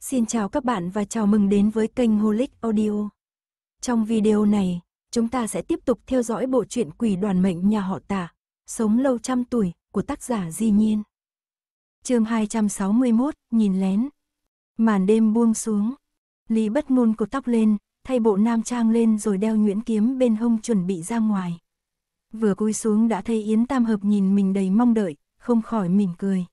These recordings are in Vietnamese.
Xin chào các bạn và chào mừng đến với kênh Holic Audio. Trong video này, chúng ta sẽ tiếp tục theo dõi bộ truyện Quỷ đoàn mệnh nhà họ Tả, Sống lâu trăm tuổi của tác giả Di Nhiên. Chương 261: Nhìn lén. Màn đêm buông xuống, Lý Bất Ngôn cột tóc lên, thay bộ nam trang lên rồi đeo nhuyễn kiếm bên hông chuẩn bị ra ngoài. Vừa cúi xuống đã thấy Yến Tam Hợp nhìn mình đầy mong đợi, không khỏi mỉm cười.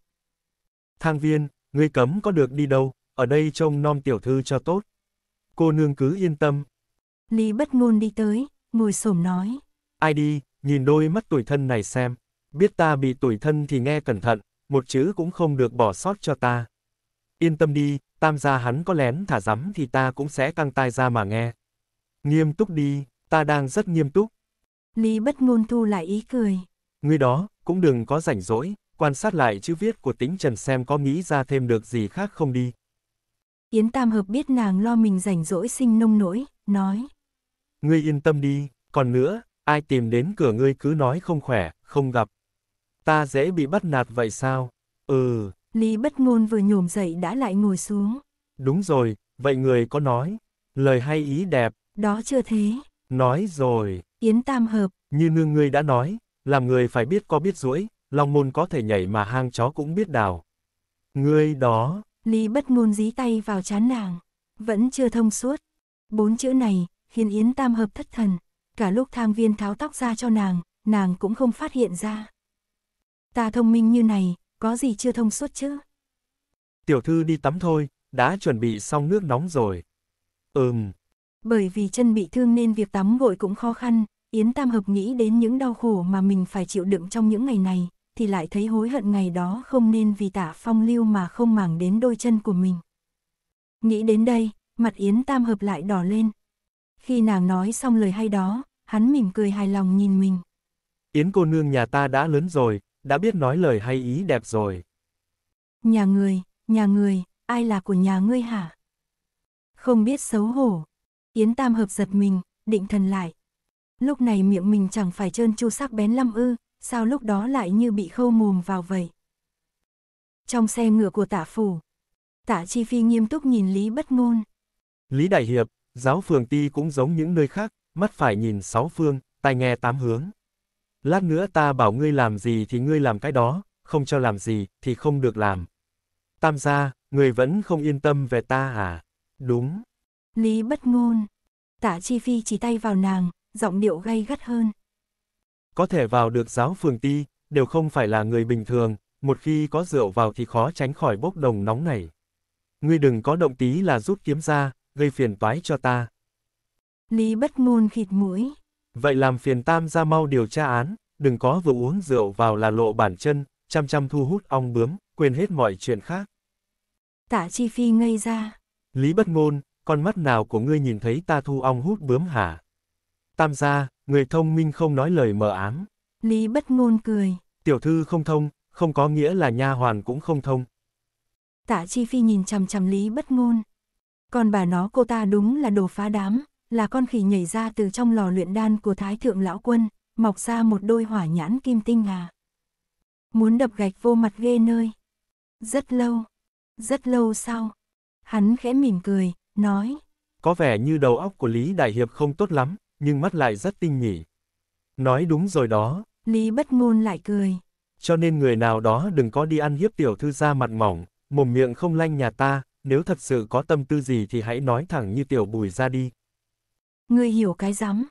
Thang viên, ngươi cấm có được đi đâu? ở đây trông nom tiểu thư cho tốt. Cô nương cứ yên tâm. Lý bất ngôn đi tới, ngồi xổm nói. Ai đi, nhìn đôi mắt tuổi thân này xem. Biết ta bị tuổi thân thì nghe cẩn thận, một chữ cũng không được bỏ sót cho ta. Yên tâm đi, tam gia hắn có lén thả rắm thì ta cũng sẽ căng tai ra mà nghe. Nghiêm túc đi, ta đang rất nghiêm túc. Lý bất ngôn thu lại ý cười. người đó, cũng đừng có rảnh rỗi, quan sát lại chữ viết của tính Trần xem có nghĩ ra thêm được gì khác không đi. Yến Tam Hợp biết nàng lo mình rảnh rỗi sinh nông nỗi, nói. Ngươi yên tâm đi, còn nữa, ai tìm đến cửa ngươi cứ nói không khỏe, không gặp. Ta dễ bị bắt nạt vậy sao? Ừ. Lý bất ngôn vừa nhổm dậy đã lại ngồi xuống. Đúng rồi, vậy người có nói, lời hay ý đẹp. Đó chưa thế. Nói rồi. Yến Tam Hợp. Như nương ngươi đã nói, làm người phải biết có biết rũi, lòng môn có thể nhảy mà hang chó cũng biết đào. Ngươi đó, Lý bất ngôn dí tay vào chán nàng, vẫn chưa thông suốt. Bốn chữ này, khiến Yến Tam hợp thất thần, cả lúc tham viên tháo tóc ra cho nàng, nàng cũng không phát hiện ra. Ta thông minh như này, có gì chưa thông suốt chứ? Tiểu thư đi tắm thôi, đã chuẩn bị xong nước nóng rồi. Ừm. Bởi vì chân bị thương nên việc tắm gội cũng khó khăn, Yến Tam Hợp nghĩ đến những đau khổ mà mình phải chịu đựng trong những ngày này, thì lại thấy hối hận ngày đó không nên vì tả phong lưu mà không màng đến đôi chân của mình. Nghĩ đến đây, mặt Yến Tam Hợp lại đỏ lên. Khi nàng nói xong lời hay đó, hắn mỉm cười hài lòng nhìn mình. Yến cô nương nhà ta đã lớn rồi, đã biết nói lời hay ý đẹp rồi. Nhà người, nhà người, ai là của nhà ngươi hả? Không biết xấu hổ. Yến Tam Hợp giật mình, định thần lại. Lúc này miệng mình chẳng phải trơn chu sắc bén lâm ư, sao lúc đó lại như bị khâu mùm vào vậy. Trong xe ngựa của tả phủ, tả chi phi nghiêm túc nhìn Lý bất ngôn. Lý Đại Hiệp, giáo phường ti cũng giống những nơi khác, mắt phải nhìn sáu phương, tai nghe tám hướng. Lát nữa ta bảo ngươi làm gì thì ngươi làm cái đó, không cho làm gì thì không được làm. Tam gia, người vẫn không yên tâm về ta à? Đúng. Lý bất ngôn. Tả Chi Phi chỉ tay vào nàng, giọng điệu gay gắt hơn có thể vào được giáo phường ti, đều không phải là người bình thường, một khi có rượu vào thì khó tránh khỏi bốc đồng nóng này. Ngươi đừng có động tí là rút kiếm ra, gây phiền toái cho ta. Lý bất ngôn khịt mũi. Vậy làm phiền tam ra mau điều tra án, đừng có vừa uống rượu vào là lộ bản chân, chăm chăm thu hút ong bướm, quên hết mọi chuyện khác. Tạ Chi Phi ngây ra. Lý bất ngôn, con mắt nào của ngươi nhìn thấy ta thu ong hút bướm hả? Tam gia, Người thông minh không nói lời mờ ám. Lý bất ngôn cười. Tiểu thư không thông, không có nghĩa là nha hoàn cũng không thông. Tạ Chi Phi nhìn chằm chằm Lý bất ngôn. Còn bà nó cô ta đúng là đồ phá đám, là con khỉ nhảy ra từ trong lò luyện đan của Thái Thượng Lão Quân, mọc ra một đôi hỏa nhãn kim tinh à. Muốn đập gạch vô mặt ghê nơi. Rất lâu, rất lâu sau, hắn khẽ mỉm cười, nói. Có vẻ như đầu óc của Lý Đại Hiệp không tốt lắm nhưng mắt lại rất tinh nhỉ. Nói đúng rồi đó. Lý bất ngôn lại cười. Cho nên người nào đó đừng có đi ăn hiếp tiểu thư ra mặt mỏng, mồm miệng không lanh nhà ta, nếu thật sự có tâm tư gì thì hãy nói thẳng như tiểu bùi ra đi. Ngươi hiểu cái rắm.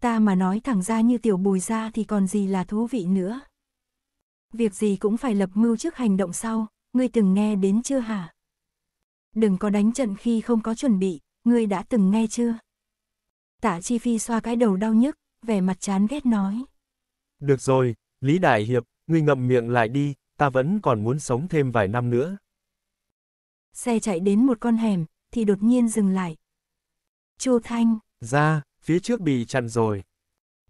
Ta mà nói thẳng ra như tiểu bùi ra thì còn gì là thú vị nữa. Việc gì cũng phải lập mưu trước hành động sau, ngươi từng nghe đến chưa hả? Đừng có đánh trận khi không có chuẩn bị, ngươi đã từng nghe chưa? Tạ Chi Phi xoa cái đầu đau nhức, vẻ mặt chán ghét nói. Được rồi, Lý Đại Hiệp, ngươi ngậm miệng lại đi, ta vẫn còn muốn sống thêm vài năm nữa. Xe chạy đến một con hẻm, thì đột nhiên dừng lại. Chu Thanh. Ra, phía trước bị chặn rồi.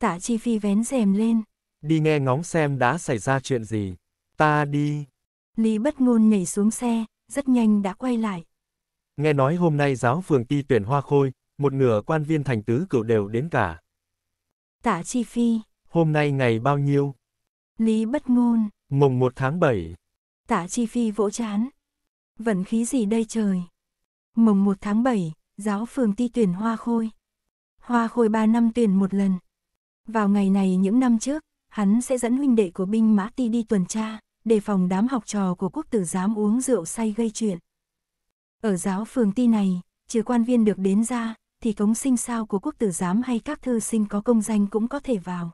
Tạ Chi Phi vén rèm lên. Đi nghe ngóng xem đã xảy ra chuyện gì. Ta đi. Lý bất ngôn nhảy xuống xe, rất nhanh đã quay lại. Nghe nói hôm nay giáo phường ti tuyển hoa khôi, một nửa quan viên thành tứ cửu đều đến cả. Tạ Chi Phi. Hôm nay ngày bao nhiêu? Lý bất ngôn. Mùng 1 tháng 7. Tạ Chi Phi vỗ chán. Vận khí gì đây trời? Mùng 1 tháng 7, giáo phường ti tuyển hoa khôi. Hoa khôi 3 năm tuyển một lần. Vào ngày này những năm trước, hắn sẽ dẫn huynh đệ của binh mã ti đi tuần tra, đề phòng đám học trò của quốc tử giám uống rượu say gây chuyện. Ở giáo phường ti này, trừ quan viên được đến ra, thì cống sinh sao của quốc tử giám hay các thư sinh có công danh cũng có thể vào.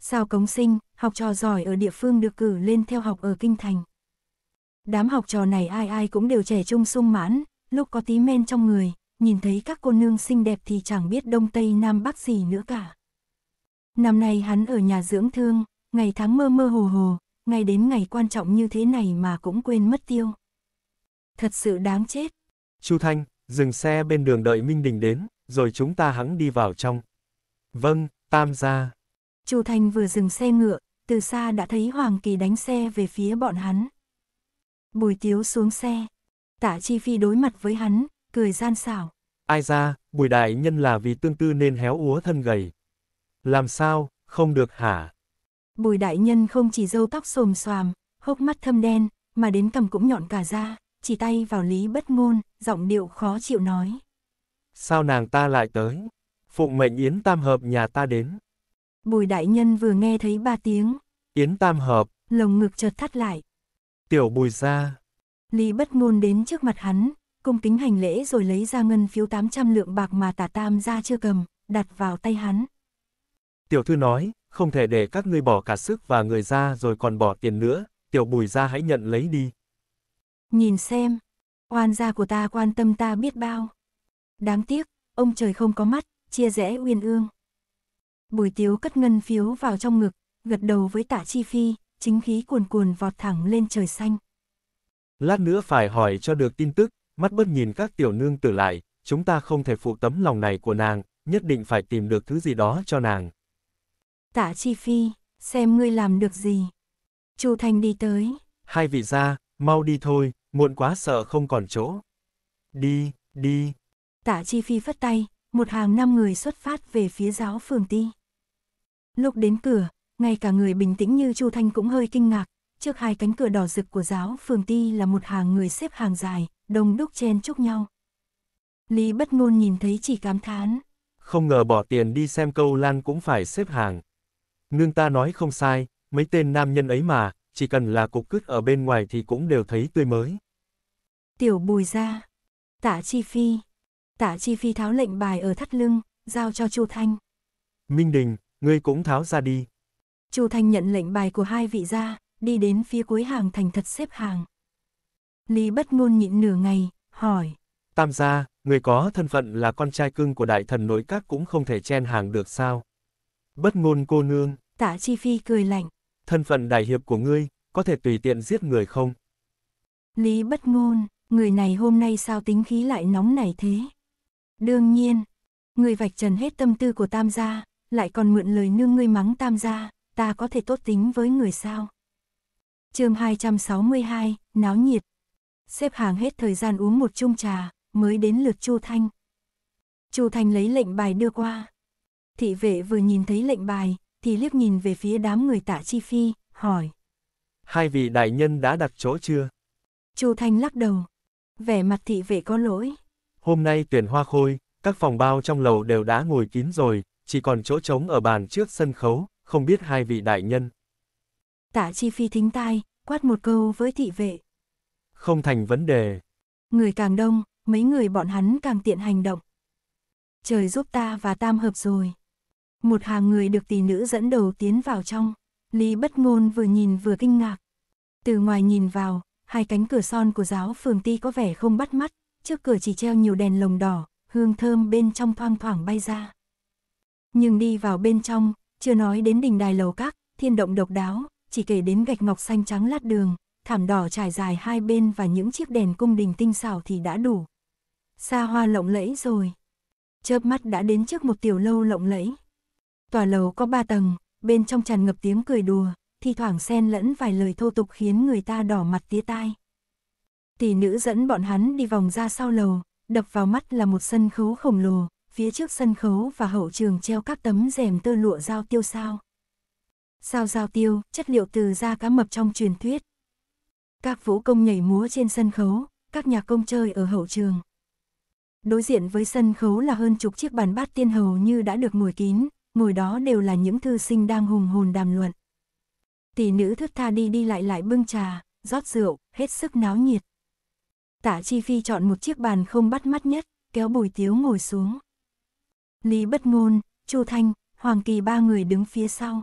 Sao cống sinh, học trò giỏi ở địa phương được cử lên theo học ở Kinh Thành. Đám học trò này ai ai cũng đều trẻ trung sung mãn, lúc có tí men trong người, nhìn thấy các cô nương xinh đẹp thì chẳng biết đông tây nam bắc gì nữa cả. Năm nay hắn ở nhà dưỡng thương, ngày tháng mơ mơ hồ hồ, ngày đến ngày quan trọng như thế này mà cũng quên mất tiêu. Thật sự đáng chết. Chu Thanh, dừng xe bên đường đợi Minh Đình đến, rồi chúng ta hắn đi vào trong. Vâng, tam gia. Chu Thành vừa dừng xe ngựa, từ xa đã thấy Hoàng Kỳ đánh xe về phía bọn hắn. Bùi Tiếu xuống xe. Tạ Chi Phi đối mặt với hắn, cười gian xảo. Ai ra, bùi đại nhân là vì tương tư nên héo úa thân gầy. Làm sao, không được hả? Bùi đại nhân không chỉ râu tóc xồm xoàm, hốc mắt thâm đen, mà đến cầm cũng nhọn cả da chỉ tay vào Lý Bất Ngôn, giọng điệu khó chịu nói. Sao nàng ta lại tới? phụ mệnh Yến Tam Hợp nhà ta đến. Bùi đại nhân vừa nghe thấy ba tiếng. Yến Tam Hợp. Lồng ngực chợt thắt lại. Tiểu bùi ra. Lý Bất Ngôn đến trước mặt hắn, cung kính hành lễ rồi lấy ra ngân phiếu 800 lượng bạc mà tả tam ra chưa cầm, đặt vào tay hắn. Tiểu thư nói, không thể để các ngươi bỏ cả sức và người ra rồi còn bỏ tiền nữa, tiểu bùi ra hãy nhận lấy đi. Nhìn xem, oan gia của ta quan tâm ta biết bao. Đáng tiếc, ông trời không có mắt, chia rẽ uyên ương. Bùi tiếu cất ngân phiếu vào trong ngực, gật đầu với tả chi phi, chính khí cuồn cuồn vọt thẳng lên trời xanh. Lát nữa phải hỏi cho được tin tức, mắt bớt nhìn các tiểu nương tử lại, chúng ta không thể phụ tấm lòng này của nàng, nhất định phải tìm được thứ gì đó cho nàng. Tả chi phi, xem ngươi làm được gì. Chu Thanh đi tới. Hai vị gia, mau đi thôi muộn quá sợ không còn chỗ. Đi, đi. Tạ Chi Phi phất tay, một hàng năm người xuất phát về phía giáo phường ti. Lúc đến cửa, ngay cả người bình tĩnh như Chu Thanh cũng hơi kinh ngạc, trước hai cánh cửa đỏ rực của giáo phường ti là một hàng người xếp hàng dài, đông đúc chen chúc nhau. Lý bất ngôn nhìn thấy chỉ cảm thán. Không ngờ bỏ tiền đi xem câu lan cũng phải xếp hàng. Nương ta nói không sai, mấy tên nam nhân ấy mà, chỉ cần là cục cứt ở bên ngoài thì cũng đều thấy tươi mới. Tiểu bùi ra. Tạ Chi Phi. Tạ Chi Phi tháo lệnh bài ở thắt lưng, giao cho Chu Thanh. Minh Đình, ngươi cũng tháo ra đi. Chu Thanh nhận lệnh bài của hai vị ra, đi đến phía cuối hàng thành thật xếp hàng. Lý bất ngôn nhịn nửa ngày, hỏi. Tam gia, người có thân phận là con trai cưng của đại thần nội các cũng không thể chen hàng được sao? Bất ngôn cô nương. Tạ Chi Phi cười lạnh, thân phận đại hiệp của ngươi, có thể tùy tiện giết người không? Lý bất ngôn, người này hôm nay sao tính khí lại nóng này thế? Đương nhiên, người vạch trần hết tâm tư của tam gia, lại còn mượn lời nương ngươi mắng tam gia, ta có thể tốt tính với người sao? chương 262, náo nhiệt. Xếp hàng hết thời gian uống một chung trà, mới đến lượt Chu Thanh. Chu Thanh lấy lệnh bài đưa qua. Thị vệ vừa nhìn thấy lệnh bài, thì liếc nhìn về phía đám người tạ chi phi, hỏi. Hai vị đại nhân đã đặt chỗ chưa? Chu Thanh lắc đầu. Vẻ mặt thị vệ có lỗi. Hôm nay tuyển hoa khôi, các phòng bao trong lầu đều đã ngồi kín rồi, chỉ còn chỗ trống ở bàn trước sân khấu, không biết hai vị đại nhân. Tạ Chi Phi thính tai, quát một câu với thị vệ. Không thành vấn đề. Người càng đông, mấy người bọn hắn càng tiện hành động. Trời giúp ta và tam hợp rồi. Một hàng người được tỷ nữ dẫn đầu tiến vào trong, Lý Bất Ngôn vừa nhìn vừa kinh ngạc. Từ ngoài nhìn vào, hai cánh cửa son của giáo phường ti có vẻ không bắt mắt, trước cửa chỉ treo nhiều đèn lồng đỏ, hương thơm bên trong thoang thoảng bay ra. Nhưng đi vào bên trong, chưa nói đến đình đài lầu các, thiên động độc đáo, chỉ kể đến gạch ngọc xanh trắng lát đường, thảm đỏ trải dài hai bên và những chiếc đèn cung đình tinh xảo thì đã đủ. Xa hoa lộng lẫy rồi. Chớp mắt đã đến trước một tiểu lâu lộng lẫy. Tòa lầu có ba tầng, bên trong tràn ngập tiếng cười đùa, thi thoảng xen lẫn vài lời thô tục khiến người ta đỏ mặt tía tai. Tỷ nữ dẫn bọn hắn đi vòng ra sau lầu, đập vào mắt là một sân khấu khổng lồ, phía trước sân khấu và hậu trường treo các tấm rèm tơ lụa giao tiêu sao. Sao giao tiêu, chất liệu từ da cá mập trong truyền thuyết. Các vũ công nhảy múa trên sân khấu, các nhà công chơi ở hậu trường. Đối diện với sân khấu là hơn chục chiếc bàn bát tiên hầu như đã được ngồi kín, ngồi đó đều là những thư sinh đang hùng hồn đàm luận. Tỷ nữ thức tha đi đi lại lại bưng trà, rót rượu, hết sức náo nhiệt. Tả Chi Phi chọn một chiếc bàn không bắt mắt nhất, kéo Bùi Tiếu ngồi xuống. Lý Bất Ngôn, Chu Thanh, Hoàng Kỳ ba người đứng phía sau.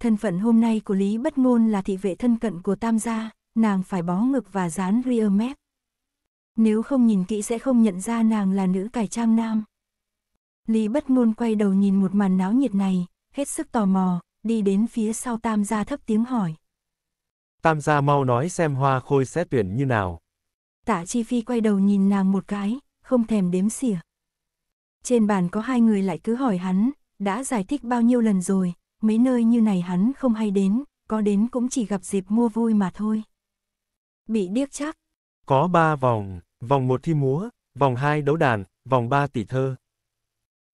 Thân phận hôm nay của Lý Bất Ngôn là thị vệ thân cận của Tam gia, nàng phải bó ngực và dán rear mép. Nếu không nhìn kỹ sẽ không nhận ra nàng là nữ cải trang nam. Lý bất ngôn quay đầu nhìn một màn náo nhiệt này, hết sức tò mò, đi đến phía sau tam gia thấp tiếng hỏi. Tam gia mau nói xem hoa khôi sẽ tuyển như nào. Tạ Chi Phi quay đầu nhìn nàng một cái, không thèm đếm xỉa. Trên bàn có hai người lại cứ hỏi hắn, đã giải thích bao nhiêu lần rồi, mấy nơi như này hắn không hay đến, có đến cũng chỉ gặp dịp mua vui mà thôi. Bị điếc chắc. Có ba vòng, vòng một thi múa, vòng hai đấu đàn, vòng ba tỷ thơ,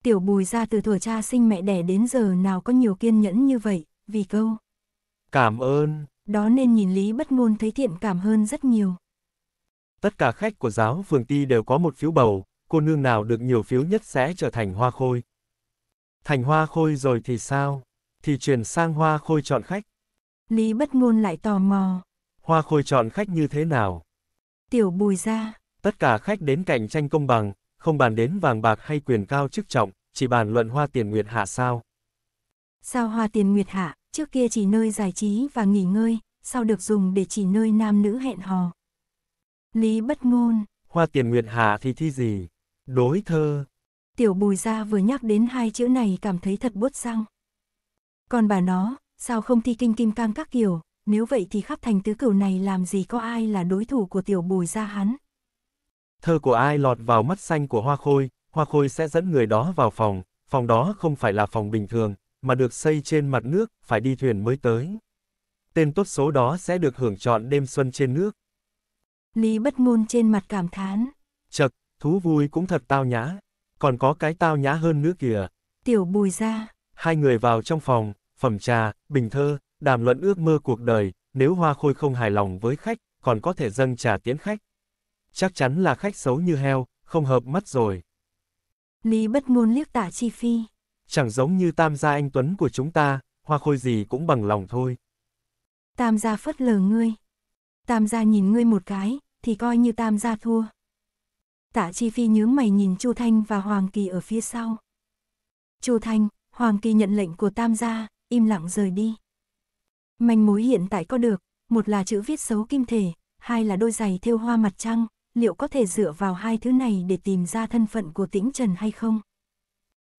Tiểu bùi ra từ thuở cha sinh mẹ đẻ đến giờ nào có nhiều kiên nhẫn như vậy, vì câu. Cảm ơn. Đó nên nhìn Lý bất ngôn thấy thiện cảm hơn rất nhiều. Tất cả khách của giáo phường ti đều có một phiếu bầu, cô nương nào được nhiều phiếu nhất sẽ trở thành hoa khôi. Thành hoa khôi rồi thì sao? Thì chuyển sang hoa khôi chọn khách. Lý bất ngôn lại tò mò. Hoa khôi chọn khách như thế nào? Tiểu bùi ra. Tất cả khách đến cạnh tranh công bằng, không bàn đến vàng bạc hay quyền cao chức trọng, chỉ bàn luận hoa tiền nguyệt hạ sao. Sao hoa tiền nguyệt hạ, trước kia chỉ nơi giải trí và nghỉ ngơi, sau được dùng để chỉ nơi nam nữ hẹn hò. Lý bất ngôn. Hoa tiền nguyệt hạ thì thi gì? Đối thơ. Tiểu bùi gia vừa nhắc đến hai chữ này cảm thấy thật bút răng. Còn bà nó, sao không thi kinh kim cang các kiểu, nếu vậy thì khắp thành tứ cửu này làm gì có ai là đối thủ của tiểu bùi gia hắn. Thơ của ai lọt vào mắt xanh của hoa khôi, hoa khôi sẽ dẫn người đó vào phòng, phòng đó không phải là phòng bình thường, mà được xây trên mặt nước, phải đi thuyền mới tới. Tên tốt số đó sẽ được hưởng trọn đêm xuân trên nước. Lý bất ngôn trên mặt cảm thán. Chật, thú vui cũng thật tao nhã, còn có cái tao nhã hơn nữa kìa. Tiểu bùi ra. Hai người vào trong phòng, phẩm trà, bình thơ, đàm luận ước mơ cuộc đời, nếu hoa khôi không hài lòng với khách, còn có thể dâng trà tiến khách. Chắc chắn là khách xấu như heo, không hợp mắt rồi. Lý bất ngôn liếc tả chi phi. Chẳng giống như tam gia anh Tuấn của chúng ta, hoa khôi gì cũng bằng lòng thôi. Tam gia phất lờ ngươi. Tam gia nhìn ngươi một cái, thì coi như tam gia thua. Tả chi phi nhướng mày nhìn Chu Thanh và Hoàng Kỳ ở phía sau. Chu Thanh, Hoàng Kỳ nhận lệnh của tam gia, im lặng rời đi. Manh mối hiện tại có được, một là chữ viết xấu kim thể, hai là đôi giày thêu hoa mặt trăng, liệu có thể dựa vào hai thứ này để tìm ra thân phận của tĩnh Trần hay không?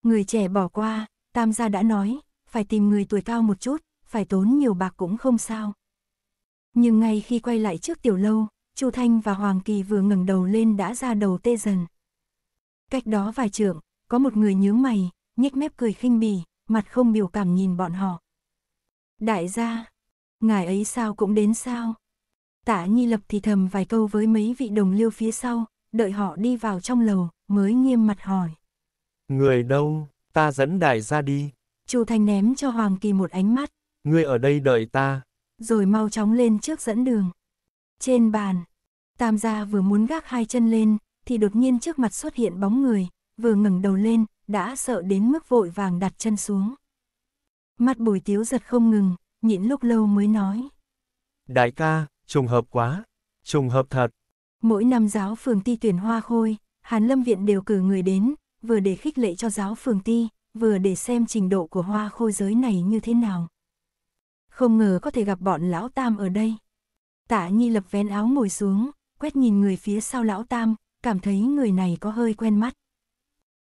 Người trẻ bỏ qua, Tam gia đã nói, phải tìm người tuổi cao một chút, phải tốn nhiều bạc cũng không sao. Nhưng ngay khi quay lại trước tiểu lâu, Chu Thanh và Hoàng Kỳ vừa ngẩng đầu lên đã ra đầu tê dần. Cách đó vài trượng, có một người nhướng mày, nhếch mép cười khinh bỉ, mặt không biểu cảm nhìn bọn họ. Đại gia, ngài ấy sao cũng đến sao? Tạ Nhi Lập thì thầm vài câu với mấy vị đồng liêu phía sau, đợi họ đi vào trong lầu, mới nghiêm mặt hỏi. Người đâu, ta dẫn đại gia đi. Chu Thành ném cho Hoàng Kỳ một ánh mắt. Ngươi ở đây đợi ta. Rồi mau chóng lên trước dẫn đường. Trên bàn, Tam gia vừa muốn gác hai chân lên, thì đột nhiên trước mặt xuất hiện bóng người, vừa ngẩng đầu lên, đã sợ đến mức vội vàng đặt chân xuống. Mắt bùi tiếu giật không ngừng, nhịn lúc lâu mới nói. Đại ca, trùng hợp quá, trùng hợp thật. Mỗi năm giáo phường ti tuyển hoa khôi, Hàn Lâm Viện đều cử người đến, vừa để khích lệ cho giáo phường ti, vừa để xem trình độ của hoa khôi giới này như thế nào. Không ngờ có thể gặp bọn lão tam ở đây. Tạ Nhi lập vén áo ngồi xuống, quét nhìn người phía sau lão tam, cảm thấy người này có hơi quen mắt.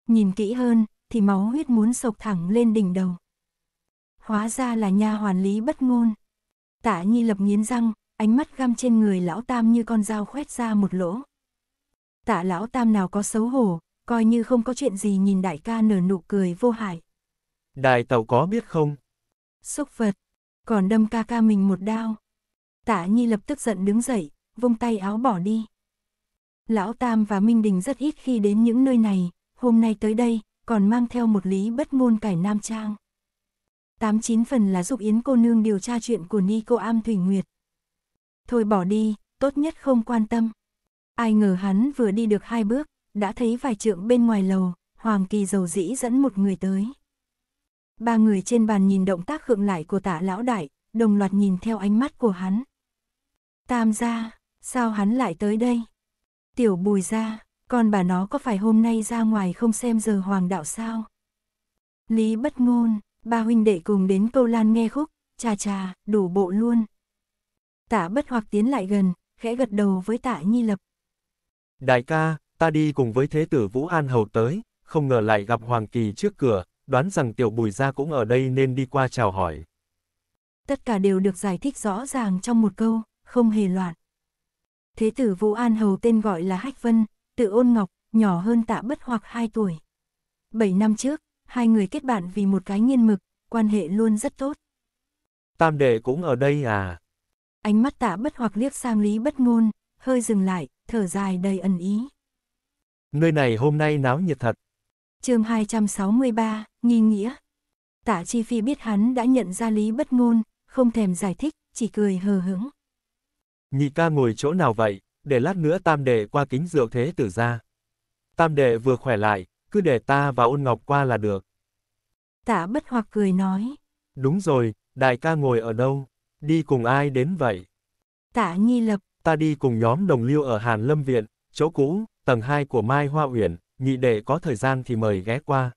Nhìn kỹ hơn, thì máu huyết muốn sộc thẳng lên đỉnh đầu. Hóa ra là nha hoàn lý bất ngôn. Tạ Nhi lập nghiến răng, ánh mắt găm trên người lão tam như con dao khoét ra một lỗ. Tạ lão tam nào có xấu hổ, coi như không có chuyện gì nhìn đại ca nở nụ cười vô hại. Đại tàu có biết không? Xúc vật, còn đâm ca ca mình một đao. Tạ Nhi lập tức giận đứng dậy, vung tay áo bỏ đi. Lão Tam và Minh Đình rất ít khi đến những nơi này, hôm nay tới đây, còn mang theo một lý bất ngôn cải Nam Trang. Tám chín phần là giúp Yến cô nương điều tra chuyện của Ni cô am Thủy Nguyệt. Thôi bỏ đi, tốt nhất không quan tâm. Ai ngờ hắn vừa đi được hai bước, đã thấy vài trượng bên ngoài lầu, Hoàng Kỳ dầu dĩ dẫn một người tới. Ba người trên bàn nhìn động tác khượng lại của tả lão đại, đồng loạt nhìn theo ánh mắt của hắn. Tam gia, sao hắn lại tới đây? Tiểu bùi gia, con bà nó có phải hôm nay ra ngoài không xem giờ hoàng đạo sao? Lý bất ngôn, ba huynh đệ cùng đến câu lan nghe khúc, cha cha, đủ bộ luôn. Tạ bất hoặc tiến lại gần, khẽ gật đầu với tạ nhi lập. Đại ca, ta đi cùng với thế tử Vũ An Hầu tới, không ngờ lại gặp Hoàng Kỳ trước cửa, đoán rằng tiểu bùi gia cũng ở đây nên đi qua chào hỏi. Tất cả đều được giải thích rõ ràng trong một câu, không hề loạn. Thế tử Vũ An Hầu tên gọi là Hách Vân, tự ôn ngọc, nhỏ hơn tạ bất hoặc 2 tuổi. 7 năm trước, hai người kết bạn vì một cái nghiên mực, quan hệ luôn rất tốt. Tam đệ cũng ở đây à? ánh mắt tạ bất hoặc liếc sang lý bất ngôn, hơi dừng lại, thở dài đầy ẩn ý. Nơi này hôm nay náo nhiệt thật. chương 263, nghi nghĩa. Tạ Chi Phi biết hắn đã nhận ra lý bất ngôn, không thèm giải thích, chỉ cười hờ hững. Nhị ca ngồi chỗ nào vậy, để lát nữa tam đệ qua kính rượu thế tử ra. Tam đệ vừa khỏe lại, cứ để ta và ôn ngọc qua là được. Tạ bất hoặc cười nói. Đúng rồi, đại ca ngồi ở đâu? Đi cùng ai đến vậy? Tạ Nhi Lập. Ta đi cùng nhóm đồng liêu ở Hàn Lâm Viện, chỗ cũ, tầng 2 của Mai Hoa Uyển, nhị đệ có thời gian thì mời ghé qua.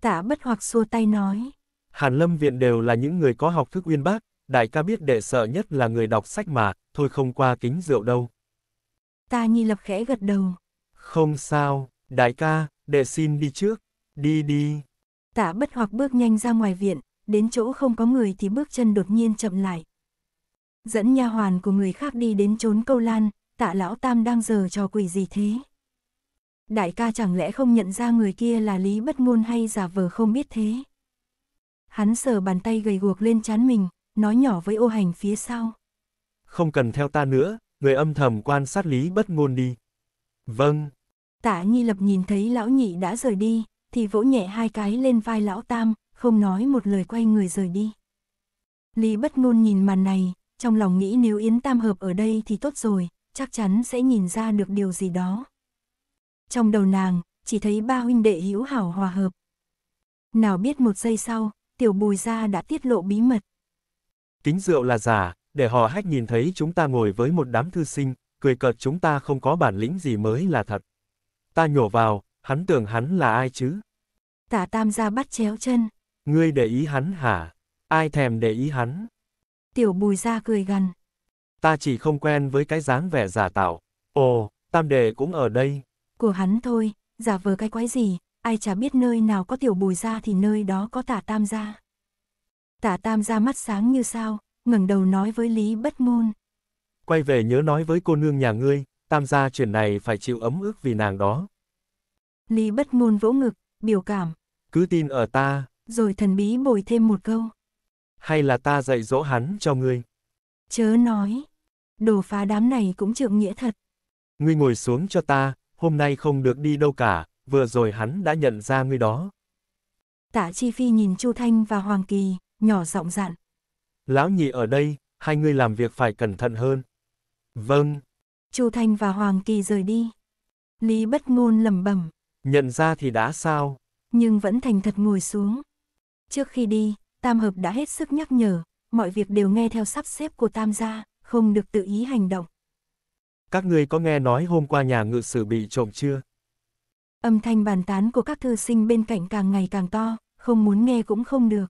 Tạ bất hoặc xua tay nói. Hàn Lâm Viện đều là những người có học thức uyên bác, đại ca biết đệ sợ nhất là người đọc sách mà, thôi không qua kính rượu đâu. Ta nhi lập khẽ gật đầu. Không sao, đại ca, đệ xin đi trước, đi đi. Tạ bất hoặc bước nhanh ra ngoài viện, đến chỗ không có người thì bước chân đột nhiên chậm lại. Dẫn nha hoàn của người khác đi đến trốn câu lan, tạ lão tam đang giờ trò quỷ gì thế? Đại ca chẳng lẽ không nhận ra người kia là lý bất ngôn hay giả vờ không biết thế? Hắn sờ bàn tay gầy guộc lên chán mình, nói nhỏ với ô hành phía sau. Không cần theo ta nữa, người âm thầm quan sát lý bất ngôn đi. Vâng. Tạ Nhi Lập nhìn thấy lão nhị đã rời đi, thì vỗ nhẹ hai cái lên vai lão tam, không nói một lời quay người rời đi. Lý bất ngôn nhìn màn này, trong lòng nghĩ nếu Yến Tam Hợp ở đây thì tốt rồi, chắc chắn sẽ nhìn ra được điều gì đó. Trong đầu nàng, chỉ thấy ba huynh đệ hữu hảo hòa hợp. Nào biết một giây sau, tiểu bùi gia đã tiết lộ bí mật. Kính rượu là giả, để họ hách nhìn thấy chúng ta ngồi với một đám thư sinh, cười cợt chúng ta không có bản lĩnh gì mới là thật. Ta nhổ vào, hắn tưởng hắn là ai chứ? Tả tam gia bắt chéo chân, Ngươi để ý hắn hả? Ai thèm để ý hắn? Tiểu bùi ra cười gần. Ta chỉ không quen với cái dáng vẻ giả tạo. Ồ, tam đệ cũng ở đây. Của hắn thôi, giả vờ cái quái gì, ai chả biết nơi nào có tiểu bùi ra thì nơi đó có tả tam gia. Tả tam gia mắt sáng như sao, ngẩng đầu nói với Lý Bất Môn. Quay về nhớ nói với cô nương nhà ngươi, tam gia chuyện này phải chịu ấm ức vì nàng đó. Lý Bất Môn vỗ ngực, biểu cảm. Cứ tin ở ta, rồi thần bí bồi thêm một câu. Hay là ta dạy dỗ hắn cho ngươi? Chớ nói, đồ phá đám này cũng trượng nghĩa thật. Ngươi ngồi xuống cho ta, hôm nay không được đi đâu cả, vừa rồi hắn đã nhận ra ngươi đó. Tạ Chi Phi nhìn Chu Thanh và Hoàng Kỳ, nhỏ giọng dặn. Lão nhị ở đây, hai ngươi làm việc phải cẩn thận hơn. Vâng. Chu Thanh và Hoàng Kỳ rời đi. Lý bất ngôn lẩm bẩm. Nhận ra thì đã sao? Nhưng vẫn thành thật ngồi xuống. Trước khi đi, Tam Hợp đã hết sức nhắc nhở, mọi việc đều nghe theo sắp xếp của Tam gia, không được tự ý hành động. Các người có nghe nói hôm qua nhà ngự sử bị trộm chưa? Âm thanh bàn tán của các thư sinh bên cạnh càng ngày càng to, không muốn nghe cũng không được.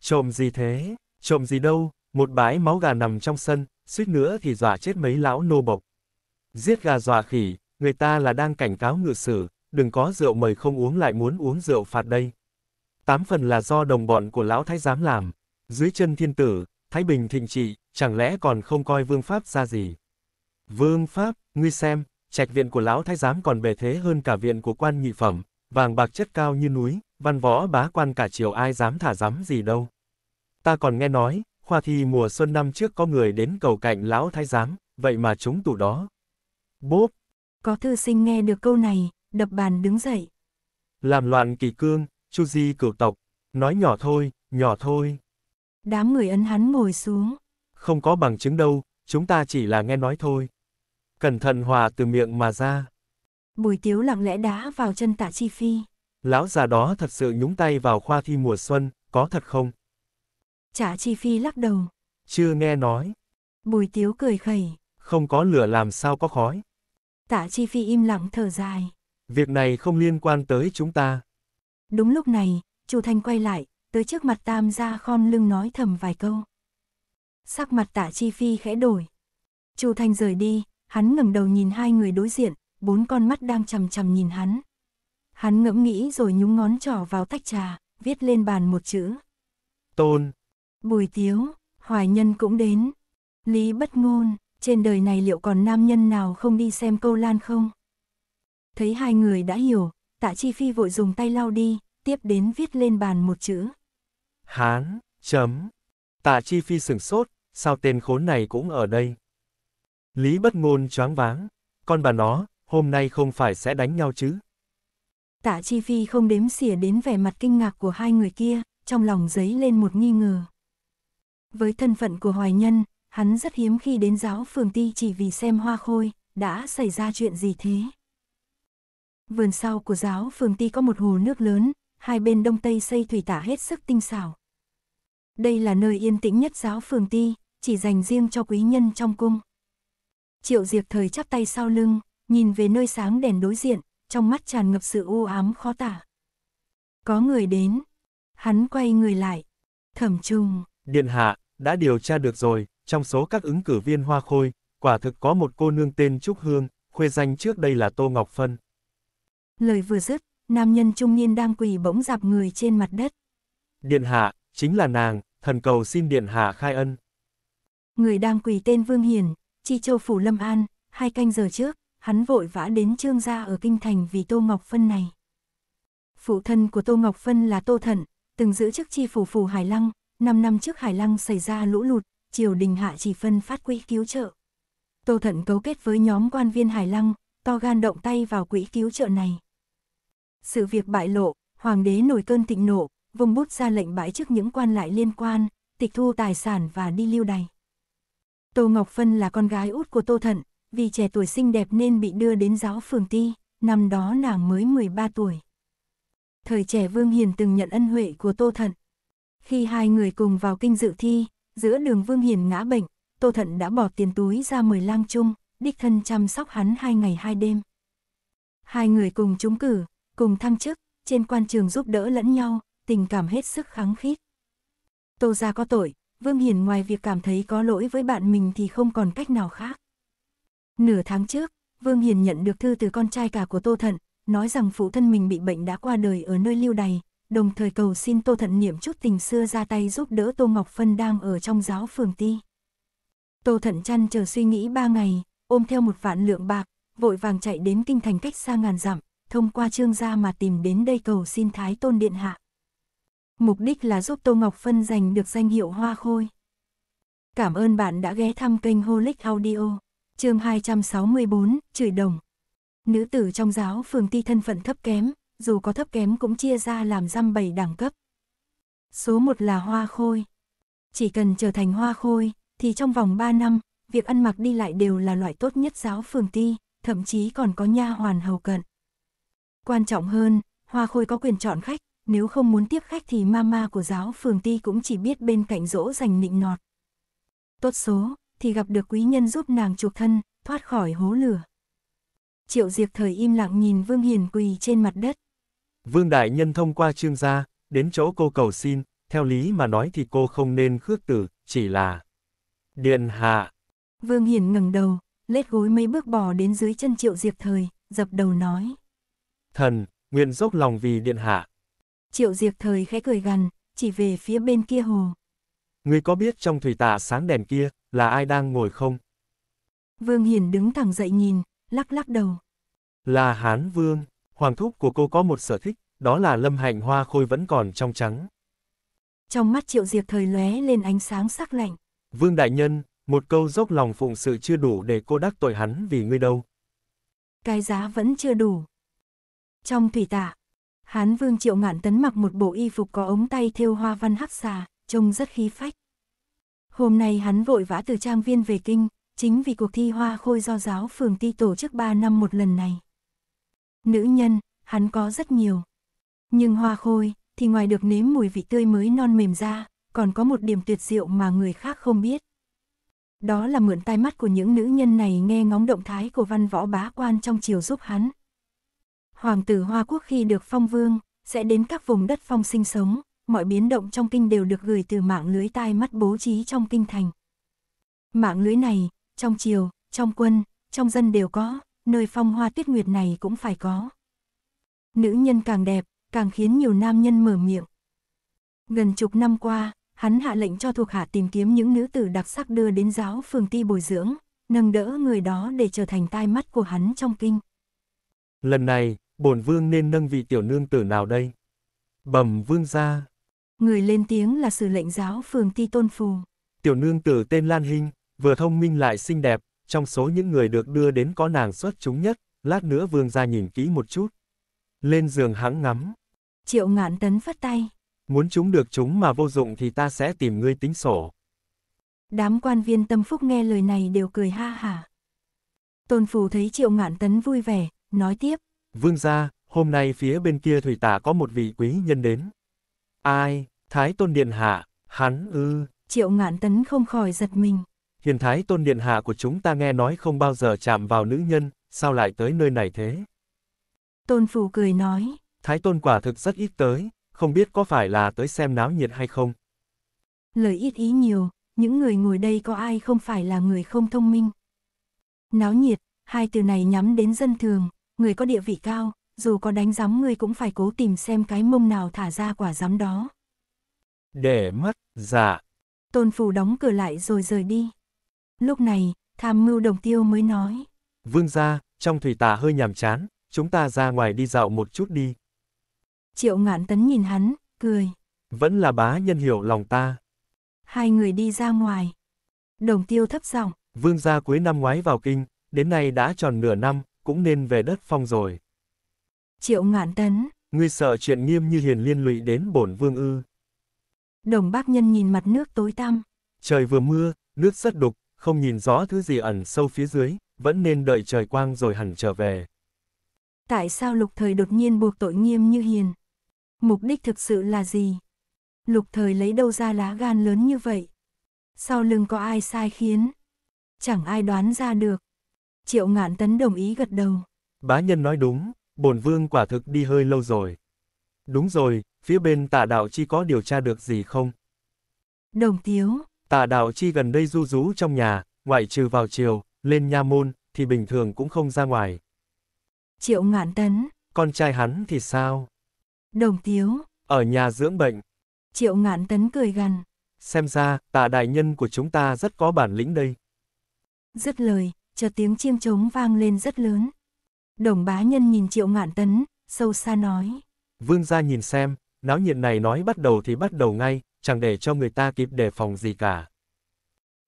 Trộm gì thế? Trộm gì đâu? Một bãi máu gà nằm trong sân, suýt nữa thì dọa chết mấy lão nô bộc. Giết gà dọa khỉ, người ta là đang cảnh cáo ngự sử, đừng có rượu mời không uống lại muốn uống rượu phạt đây tám phần là do đồng bọn của lão thái giám làm. Dưới chân thiên tử, Thái Bình thịnh trị, chẳng lẽ còn không coi vương pháp ra gì? Vương pháp, ngươi xem, trạch viện của lão thái giám còn bề thế hơn cả viện của quan nhị phẩm, vàng bạc chất cao như núi, văn võ bá quan cả triều ai dám thả dám gì đâu. Ta còn nghe nói, khoa thi mùa xuân năm trước có người đến cầu cạnh lão thái giám, vậy mà chúng tụ đó. Bốp! Có thư sinh nghe được câu này, đập bàn đứng dậy. Làm loạn kỳ cương, Chu Di cửu tộc, nói nhỏ thôi, nhỏ thôi. Đám người ấn hắn ngồi xuống. Không có bằng chứng đâu, chúng ta chỉ là nghe nói thôi. Cẩn thận hòa từ miệng mà ra. Bùi tiếu lặng lẽ đá vào chân tạ chi phi. Lão già đó thật sự nhúng tay vào khoa thi mùa xuân, có thật không? Trả chi phi lắc đầu. Chưa nghe nói. Bùi tiếu cười khẩy. Không có lửa làm sao có khói. Tạ chi phi im lặng thở dài. Việc này không liên quan tới chúng ta. Đúng lúc này, Chu Thanh quay lại, tới trước mặt Tam Gia khom lưng nói thầm vài câu. Sắc mặt Tạ Chi Phi khẽ đổi. Chu Thanh rời đi, hắn ngẩng đầu nhìn hai người đối diện, bốn con mắt đang chằm chằm nhìn hắn. Hắn ngẫm nghĩ rồi nhúng ngón trỏ vào tách trà, viết lên bàn một chữ. Tôn. Bùi Tiếu, Hoài Nhân cũng đến. Lý bất ngôn, trên đời này liệu còn nam nhân nào không đi xem câu lan không? Thấy hai người đã hiểu, tạ chi phi vội dùng tay lau đi, tiếp đến viết lên bàn một chữ. Hán, chấm. Tạ chi phi sửng sốt, sao tên khốn này cũng ở đây. Lý bất ngôn choáng váng, con bà nó, hôm nay không phải sẽ đánh nhau chứ. Tạ Chi Phi không đếm xỉa đến vẻ mặt kinh ngạc của hai người kia, trong lòng dấy lên một nghi ngờ. Với thân phận của Hoài Nhân, hắn rất hiếm khi đến giáo phường ti chỉ vì xem hoa khôi, đã xảy ra chuyện gì thế? Vườn sau của giáo phường ti có một hồ nước lớn, hai bên đông tây xây thủy tả hết sức tinh xảo. Đây là nơi yên tĩnh nhất giáo phường ti, chỉ dành riêng cho quý nhân trong cung. Triệu Diệp thời chắp tay sau lưng, nhìn về nơi sáng đèn đối diện, trong mắt tràn ngập sự u ám khó tả. Có người đến. Hắn quay người lại. Thẩm Trung. Điện hạ, đã điều tra được rồi, trong số các ứng cử viên hoa khôi, quả thực có một cô nương tên Trúc Hương, khuê danh trước đây là Tô Ngọc Phân. Lời vừa dứt, nam nhân trung niên đang quỳ bỗng dạp người trên mặt đất. Điện hạ, chính là nàng, thần cầu xin điện hạ khai ân. Người đang quỳ tên Vương Hiền, Chi Châu Phủ Lâm An, hai canh giờ trước, hắn vội vã đến Trương Gia ở Kinh Thành vì Tô Ngọc Phân này. Phụ thân của Tô Ngọc Phân là Tô Thận, từng giữ chức Chi Phủ Phủ Hải Lăng, 5 năm trước Hải Lăng xảy ra lũ lụt, triều đình hạ chỉ phân phát quỹ cứu trợ. Tô Thận cấu kết với nhóm quan viên Hải Lăng, to gan động tay vào quỹ cứu trợ này. Sự việc bại lộ, hoàng đế nổi cơn thịnh nộ, vùng bút ra lệnh bãi chức những quan lại liên quan, tịch thu tài sản và đi lưu đày. Tô Ngọc Phân là con gái út của Tô Thận, vì trẻ tuổi xinh đẹp nên bị đưa đến giáo phường ti, năm đó nàng mới 13 tuổi. Thời trẻ Vương Hiền từng nhận ân huệ của Tô Thận. Khi hai người cùng vào kinh dự thi, giữa đường Vương Hiền ngã bệnh, Tô Thận đã bỏ tiền túi ra mời lang chung, đích thân chăm sóc hắn hai ngày hai đêm. Hai người cùng trúng cử, Cùng thăng chức, trên quan trường giúp đỡ lẫn nhau, tình cảm hết sức kháng khít. Tô gia có tội, Vương Hiền ngoài việc cảm thấy có lỗi với bạn mình thì không còn cách nào khác. Nửa tháng trước, Vương Hiền nhận được thư từ con trai cả của Tô Thận, nói rằng phụ thân mình bị bệnh đã qua đời ở nơi lưu đày, đồng thời cầu xin Tô Thận niệm chút tình xưa ra tay giúp đỡ Tô Ngọc Phân đang ở trong giáo phường ti. Tô Thận chăn chờ suy nghĩ ba ngày, ôm theo một vạn lượng bạc, vội vàng chạy đến kinh thành cách xa ngàn dặm, thông qua trương gia mà tìm đến đây cầu xin Thái Tôn Điện Hạ. Mục đích là giúp Tô Ngọc Phân giành được danh hiệu Hoa Khôi. Cảm ơn bạn đã ghé thăm kênh Holic Audio, chương 264, chửi đồng. Nữ tử trong giáo phường ti thân phận thấp kém, dù có thấp kém cũng chia ra làm răm bảy đẳng cấp. Số 1 là hoa khôi. Chỉ cần trở thành hoa khôi, thì trong vòng 3 năm, việc ăn mặc đi lại đều là loại tốt nhất giáo phường ti, thậm chí còn có nha hoàn hầu cận. Quan trọng hơn, Hoa Khôi có quyền chọn khách, nếu không muốn tiếp khách thì mama của giáo phường ti cũng chỉ biết bên cạnh dỗ dành nịnh nọt. Tốt số, thì gặp được quý nhân giúp nàng chuộc thân, thoát khỏi hố lửa. Triệu Diệp thời im lặng nhìn Vương Hiền quỳ trên mặt đất. Vương Đại Nhân thông qua trương gia, đến chỗ cô cầu xin, theo lý mà nói thì cô không nên khước từ, chỉ là... Điện hạ. Vương Hiền ngẩng đầu, lết gối mấy bước bò đến dưới chân Triệu Diệp thời, dập đầu nói. Thần, nguyện dốc lòng vì điện hạ. Triệu diệt thời khẽ cười gần, chỉ về phía bên kia hồ. Ngươi có biết trong thủy tạ sáng đèn kia, là ai đang ngồi không? Vương Hiển đứng thẳng dậy nhìn, lắc lắc đầu. Là Hán Vương, hoàng thúc của cô có một sở thích, đó là lâm hạnh hoa khôi vẫn còn trong trắng. Trong mắt Triệu Diệp thời lóe lên ánh sáng sắc lạnh. Vương Đại Nhân, một câu dốc lòng phụng sự chưa đủ để cô đắc tội hắn vì ngươi đâu. Cái giá vẫn chưa đủ. Trong thủy tạ, Hán Vương Triệu Ngạn Tấn mặc một bộ y phục có ống tay thêu hoa văn hắc xà, trông rất khí phách. Hôm nay hắn vội vã từ trang viên về kinh, chính vì cuộc thi hoa khôi do giáo phường ti tổ chức 3 năm một lần này. Nữ nhân, hắn có rất nhiều. Nhưng hoa khôi, thì ngoài được nếm mùi vị tươi mới non mềm ra, còn có một điểm tuyệt diệu mà người khác không biết. Đó là mượn tai mắt của những nữ nhân này nghe ngóng động thái của văn võ bá quan trong chiều giúp hắn. Hoàng tử Hoa Quốc khi được phong vương, sẽ đến các vùng đất phong sinh sống, mọi biến động trong kinh đều được gửi từ mạng lưới tai mắt bố trí trong kinh thành. Mạng lưới này, trong triều, trong quân, trong dân đều có, nơi phong hoa tuyết nguyệt này cũng phải có. Nữ nhân càng đẹp, càng khiến nhiều nam nhân mở miệng. Gần chục năm qua, hắn hạ lệnh cho thuộc hạ tìm kiếm những nữ tử đặc sắc đưa đến giáo phường ti bồi dưỡng, nâng đỡ người đó để trở thành tai mắt của hắn trong kinh. Lần này, bổn vương nên nâng vị tiểu nương tử nào đây? Bẩm vương gia. Người lên tiếng là sự lệnh giáo phường Ti Tôn Phù. Tiểu nương tử tên Lan Hinh, vừa thông minh lại xinh đẹp, trong số những người được đưa đến có nàng xuất chúng nhất, lát nữa vương gia nhìn kỹ một chút. Lên giường hắng ngắm. Triệu ngạn tấn phất tay. Muốn chúng được chúng mà vô dụng thì ta sẽ tìm ngươi tính sổ. Đám quan viên tâm phúc nghe lời này đều cười ha hả. Tôn Phù thấy Triệu Ngạn Tấn vui vẻ, nói tiếp. Vương gia, hôm nay phía bên kia thủy tả có một vị quý nhân đến. Ai, Thái Tôn Điện Hạ, hắn ư. Triệu ngạn tấn không khỏi giật mình. Hiền Thái Tôn Điện Hạ của chúng ta nghe nói không bao giờ chạm vào nữ nhân, sao lại tới nơi này thế? Tôn Phủ cười nói. Thái Tôn quả thực rất ít tới, không biết có phải là tới xem náo nhiệt hay không. Lời ít ý nhiều, những người ngồi đây có ai không phải là người không thông minh. Náo nhiệt, hai từ này nhắm đến dân thường, người có địa vị cao, dù có đánh giám ngươi cũng phải cố tìm xem cái mông nào thả ra quả giám đó. Để mất, dạ. Tôn Phù đóng cửa lại rồi rời đi. Lúc này, tham mưu đồng tiêu mới nói. Vương gia, trong thủy tà hơi nhàm chán, chúng ta ra ngoài đi dạo một chút đi. Triệu ngạn tấn nhìn hắn, cười. Vẫn là bá nhân hiểu lòng ta. Hai người đi ra ngoài. Đồng tiêu thấp giọng. Vương gia cuối năm ngoái vào kinh, đến nay đã tròn nửa năm, cũng nên về đất phong rồi. Triệu ngạn tấn. Ngươi sợ chuyện nghiêm như hiền liên lụy đến bổn vương ư. Đồng bác nhân nhìn mặt nước tối tăm. Trời vừa mưa, nước rất đục, không nhìn rõ thứ gì ẩn sâu phía dưới, vẫn nên đợi trời quang rồi hẳn trở về. Tại sao lục thời đột nhiên buộc tội nghiêm như hiền? Mục đích thực sự là gì? Lục thời lấy đâu ra lá gan lớn như vậy? Sau lưng có ai sai khiến? Chẳng ai đoán ra được. Triệu ngạn tấn đồng ý gật đầu. Bá nhân nói đúng, bổn vương quả thực đi hơi lâu rồi. Đúng rồi, phía bên tả đạo chi có điều tra được gì không? Đồng tiếu. Tả đạo chi gần đây du rú trong nhà, ngoại trừ vào chiều, lên nha môn, thì bình thường cũng không ra ngoài. Triệu ngạn tấn. Con trai hắn thì sao? Đồng tiếu. Ở nhà dưỡng bệnh. Triệu ngạn tấn cười gằn. Xem ra, tả đại nhân của chúng ta rất có bản lĩnh đây. Dứt lời, chợt tiếng chiêm trống vang lên rất lớn. Đồng bá nhân nhìn triệu ngạn tấn, sâu xa nói. Vương gia nhìn xem, náo nhiệt này nói bắt đầu thì bắt đầu ngay, chẳng để cho người ta kịp đề phòng gì cả.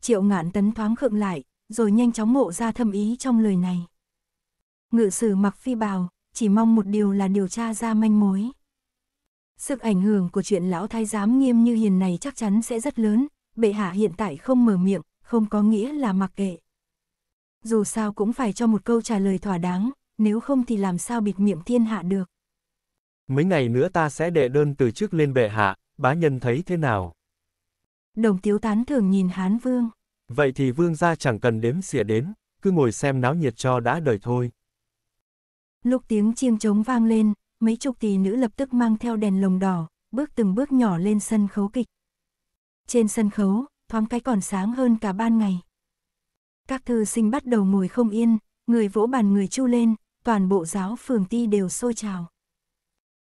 Triệu ngạn tấn thoáng khựng lại, rồi nhanh chóng ngộ ra thâm ý trong lời này. Ngự sử mặc phi bào, chỉ mong một điều là điều tra ra manh mối. Sức ảnh hưởng của chuyện lão thái giám nghiêm như hiền này chắc chắn sẽ rất lớn, bệ hạ hiện tại không mở miệng, không có nghĩa là mặc kệ dù sao cũng phải cho một câu trả lời thỏa đáng, nếu không thì làm sao bịt miệng thiên hạ được. Mấy ngày nữa ta sẽ đệ đơn từ chức lên bệ hạ, bá nhân thấy thế nào? Đồng tiếu tán thường nhìn Hán Vương. Vậy thì Vương gia chẳng cần đếm xỉa đến, cứ ngồi xem náo nhiệt cho đã đời thôi. Lúc tiếng chiêng trống vang lên, mấy chục tỷ nữ lập tức mang theo đèn lồng đỏ, bước từng bước nhỏ lên sân khấu kịch. Trên sân khấu, thoáng cái còn sáng hơn cả ban ngày. Các thư sinh bắt đầu ngồi không yên, người vỗ bàn người chu lên, toàn bộ giáo phường ti đều sôi trào.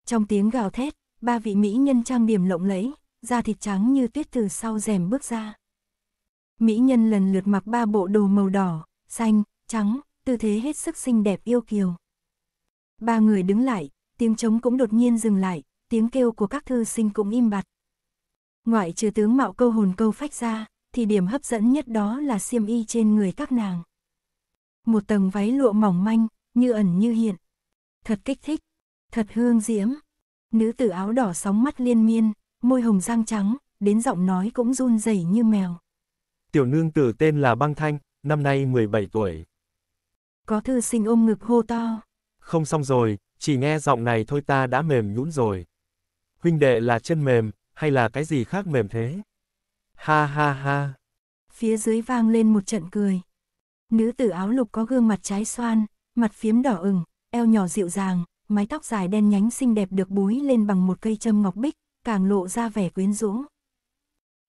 Trong tiếng gào thét, ba vị mỹ nhân trang điểm lộng lẫy, da thịt trắng như tuyết từ sau rèm bước ra. Mỹ nhân lần lượt mặc ba bộ đồ màu đỏ, xanh, trắng, tư thế hết sức xinh đẹp yêu kiều. Ba người đứng lại, tiếng trống cũng đột nhiên dừng lại, tiếng kêu của các thư sinh cũng im bặt. Ngoại trừ tướng mạo câu hồn câu phách ra, thì điểm hấp dẫn nhất đó là xiêm y trên người các nàng. Một tầng váy lụa mỏng manh, như ẩn như hiện. Thật kích thích, thật hương diễm. Nữ tử áo đỏ sóng mắt liên miên, môi hồng răng trắng, đến giọng nói cũng run rẩy như mèo. Tiểu nương tử tên là Băng Thanh, năm nay 17 tuổi. Có thư sinh ôm ngực hô to. Không xong rồi, chỉ nghe giọng này thôi ta đã mềm nhũn rồi. Huynh đệ là chân mềm, hay là cái gì khác mềm thế? Ha ha ha. Phía dưới vang lên một trận cười. Nữ tử áo lục có gương mặt trái xoan, mặt phiếm đỏ ửng, eo nhỏ dịu dàng, mái tóc dài đen nhánh xinh đẹp được búi lên bằng một cây châm ngọc bích, càng lộ ra vẻ quyến rũ.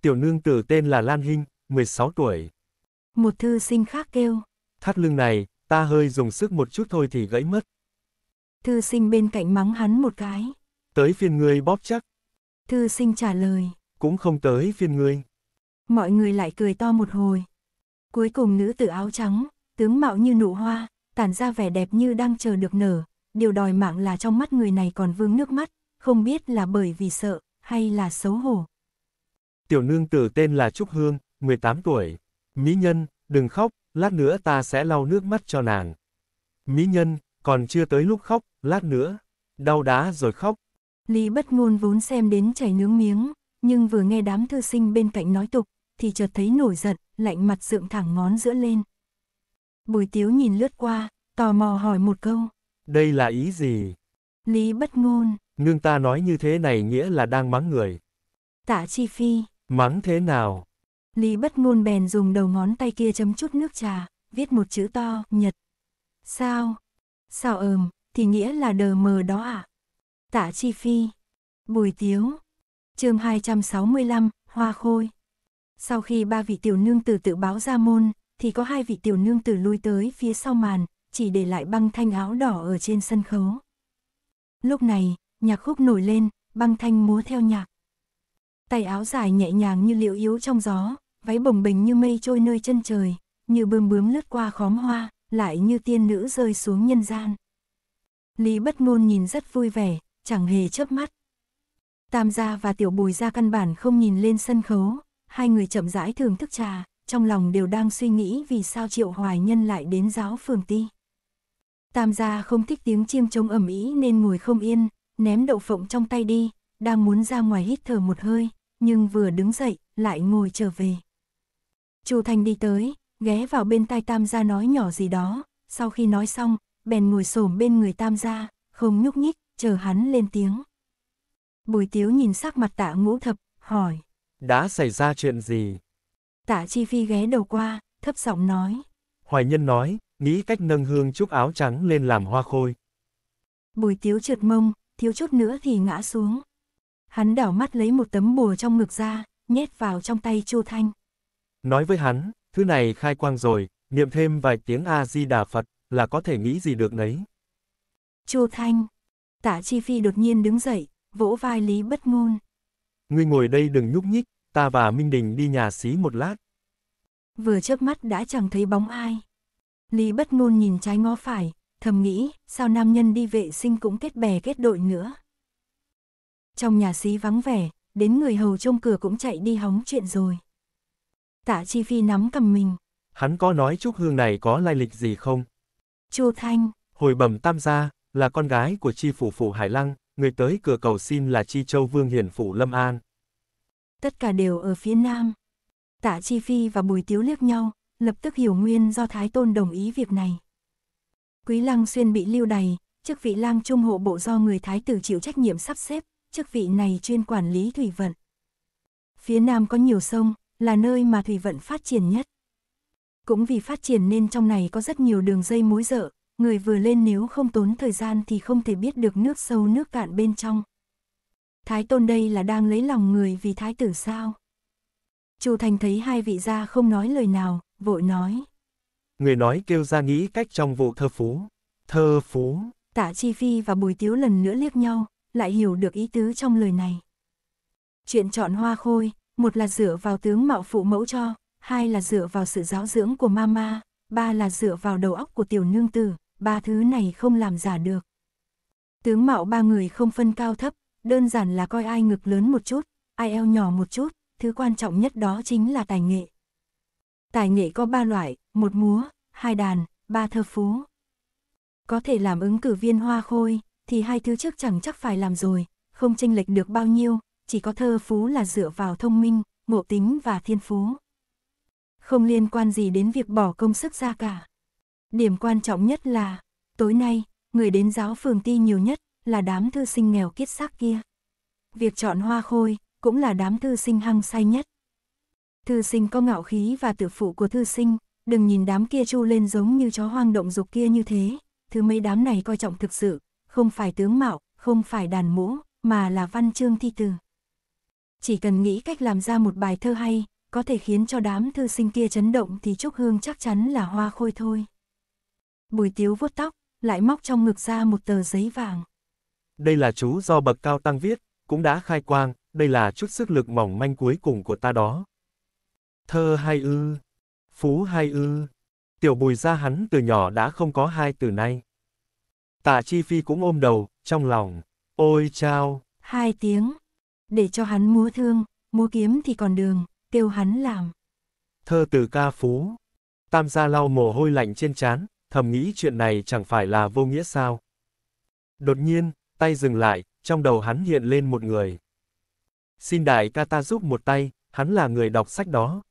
Tiểu nương tử tên là Lan Hinh, 16 tuổi. Một thư sinh khác kêu. Thắt lưng này, ta hơi dùng sức một chút thôi thì gãy mất. Thư sinh bên cạnh mắng hắn một cái. Tới phiên ngươi bóp chắc. Thư sinh trả lời. Cũng không tới phiên ngươi mọi người lại cười to một hồi. Cuối cùng nữ tử áo trắng, tướng mạo như nụ hoa, tản ra vẻ đẹp như đang chờ được nở, điều đòi mạng là trong mắt người này còn vương nước mắt, không biết là bởi vì sợ, hay là xấu hổ. Tiểu nương tử tên là Trúc Hương, 18 tuổi. Mỹ nhân, đừng khóc, lát nữa ta sẽ lau nước mắt cho nàng. Mỹ nhân, còn chưa tới lúc khóc, lát nữa. Đau đá rồi khóc. Lý bất ngôn vốn xem đến chảy nướng miếng, nhưng vừa nghe đám thư sinh bên cạnh nói tục, thì chợt thấy nổi giận, lạnh mặt dựng thẳng ngón giữa lên. Bùi tiếu nhìn lướt qua, tò mò hỏi một câu. Đây là ý gì? Lý bất ngôn. Nương ta nói như thế này nghĩa là đang mắng người. Tạ chi phi. Mắng thế nào? Lý bất ngôn bèn dùng đầu ngón tay kia chấm chút nước trà, viết một chữ to, nhật. Sao? Sao ờm, thì nghĩa là đờ mờ đó à? Tạ chi phi. Bùi tiếu. mươi 265, hoa khôi. Sau khi ba vị tiểu nương tử tự báo ra môn, thì có hai vị tiểu nương tử lui tới phía sau màn, chỉ để lại băng thanh áo đỏ ở trên sân khấu. Lúc này, nhạc khúc nổi lên, băng thanh múa theo nhạc. Tay áo dài nhẹ nhàng như liệu yếu trong gió, váy bồng bềnh như mây trôi nơi chân trời, như bươm bướm lướt qua khóm hoa, lại như tiên nữ rơi xuống nhân gian. Lý bất ngôn nhìn rất vui vẻ, chẳng hề chớp mắt. Tam gia và tiểu bùi gia căn bản không nhìn lên sân khấu, hai người chậm rãi thưởng thức trà, trong lòng đều đang suy nghĩ vì sao Triệu Hoài Nhân lại đến giáo phường ti. Tam gia không thích tiếng chiêm trống ẩm ý nên ngồi không yên, ném đậu phộng trong tay đi, đang muốn ra ngoài hít thở một hơi, nhưng vừa đứng dậy, lại ngồi trở về. Chu Thành đi tới, ghé vào bên tai Tam gia nói nhỏ gì đó, sau khi nói xong, bèn ngồi xổm bên người Tam gia, không nhúc nhích, chờ hắn lên tiếng. Bùi Tiếu nhìn sắc mặt Tạ Ngũ Thập, hỏi: đã xảy ra chuyện gì? Tạ Chi Phi ghé đầu qua, thấp giọng nói. Hoài nhân nói, nghĩ cách nâng hương trúc áo trắng lên làm hoa khôi. Bùi tiếu trượt mông, thiếu chút nữa thì ngã xuống. Hắn đảo mắt lấy một tấm bùa trong ngực ra, nhét vào trong tay Chu Thanh. Nói với hắn, thứ này khai quang rồi, niệm thêm vài tiếng A-di-đà Phật, là có thể nghĩ gì được nấy. Chu Thanh, Tả Chi Phi đột nhiên đứng dậy, vỗ vai Lý Bất Ngôn ngươi ngồi đây đừng nhúc nhích, ta và Minh Đình đi nhà xí một lát. Vừa chớp mắt đã chẳng thấy bóng ai. Lý bất ngôn nhìn trái ngó phải, thầm nghĩ, sao nam nhân đi vệ sinh cũng kết bè kết đội nữa. Trong nhà xí vắng vẻ, đến người hầu trông cửa cũng chạy đi hóng chuyện rồi. Tạ Chi Phi nắm cầm mình. Hắn có nói Trúc Hương này có lai lịch gì không? Chu Thanh. Hồi bẩm tam gia, là con gái của Chi Phủ Phủ Hải Lăng, người tới cửa cầu xin là Chi Châu Vương Hiển Phủ Lâm An. Tất cả đều ở phía nam. Tạ Chi Phi và Bùi Tiếu liếc nhau, lập tức hiểu nguyên do Thái Tôn đồng ý việc này. Quý Lăng Xuyên bị lưu đày, chức vị lang trung hộ bộ do người Thái tử chịu trách nhiệm sắp xếp, chức vị này chuyên quản lý thủy vận. Phía nam có nhiều sông, là nơi mà thủy vận phát triển nhất. Cũng vì phát triển nên trong này có rất nhiều đường dây mối dợ, người vừa lên nếu không tốn thời gian thì không thể biết được nước sâu nước cạn bên trong. Thái tôn đây là đang lấy lòng người vì thái tử sao? Chu Thành thấy hai vị gia không nói lời nào, vội nói. Người nói kêu ra nghĩ cách trong vụ thơ phú. Thơ phú. Tạ Chi Phi và Bùi Tiếu lần nữa liếc nhau, lại hiểu được ý tứ trong lời này. Chuyện chọn hoa khôi, một là dựa vào tướng mạo phụ mẫu cho, hai là dựa vào sự giáo dưỡng của mama, ba là dựa vào đầu óc của tiểu nương tử, ba thứ này không làm giả được. Tướng mạo ba người không phân cao thấp, đơn giản là coi ai ngực lớn một chút, ai eo nhỏ một chút, thứ quan trọng nhất đó chính là tài nghệ. Tài nghệ có ba loại, một múa, hai đàn, ba thơ phú. Có thể làm ứng cử viên hoa khôi, thì hai thứ trước chẳng chắc phải làm rồi, không chênh lệch được bao nhiêu, chỉ có thơ phú là dựa vào thông minh, ngộ tính và thiên phú. Không liên quan gì đến việc bỏ công sức ra cả. Điểm quan trọng nhất là, tối nay, người đến giáo phường ti nhiều nhất là đám thư sinh nghèo kiết xác kia. Việc chọn hoa khôi cũng là đám thư sinh hăng say nhất. Thư sinh có ngạo khí và tự phụ của thư sinh, đừng nhìn đám kia chu lên giống như chó hoang động dục kia như thế, thứ mấy đám này coi trọng thực sự, không phải tướng mạo, không phải đàn mũ, mà là văn chương thi từ. Chỉ cần nghĩ cách làm ra một bài thơ hay, có thể khiến cho đám thư sinh kia chấn động thì Trúc Hương chắc chắn là hoa khôi thôi. Bùi tiếu vuốt tóc, lại móc trong ngực ra một tờ giấy vàng. Đây là chú do bậc cao tăng viết, cũng đã khai quang, đây là chút sức lực mỏng manh cuối cùng của ta đó. Thơ hai ư, phú hai ư, tiểu bùi ra hắn từ nhỏ đã không có hai từ nay. Tạ Chi Phi cũng ôm đầu, trong lòng, ôi chao. Hai tiếng, để cho hắn múa thương, múa kiếm thì còn đường, kêu hắn làm. Thơ từ ca phú, tam gia lau mồ hôi lạnh trên trán, thầm nghĩ chuyện này chẳng phải là vô nghĩa sao. Đột nhiên, tay dừng lại, trong đầu hắn hiện lên một người. Xin đại ca ta giúp một tay, hắn là người đọc sách đó.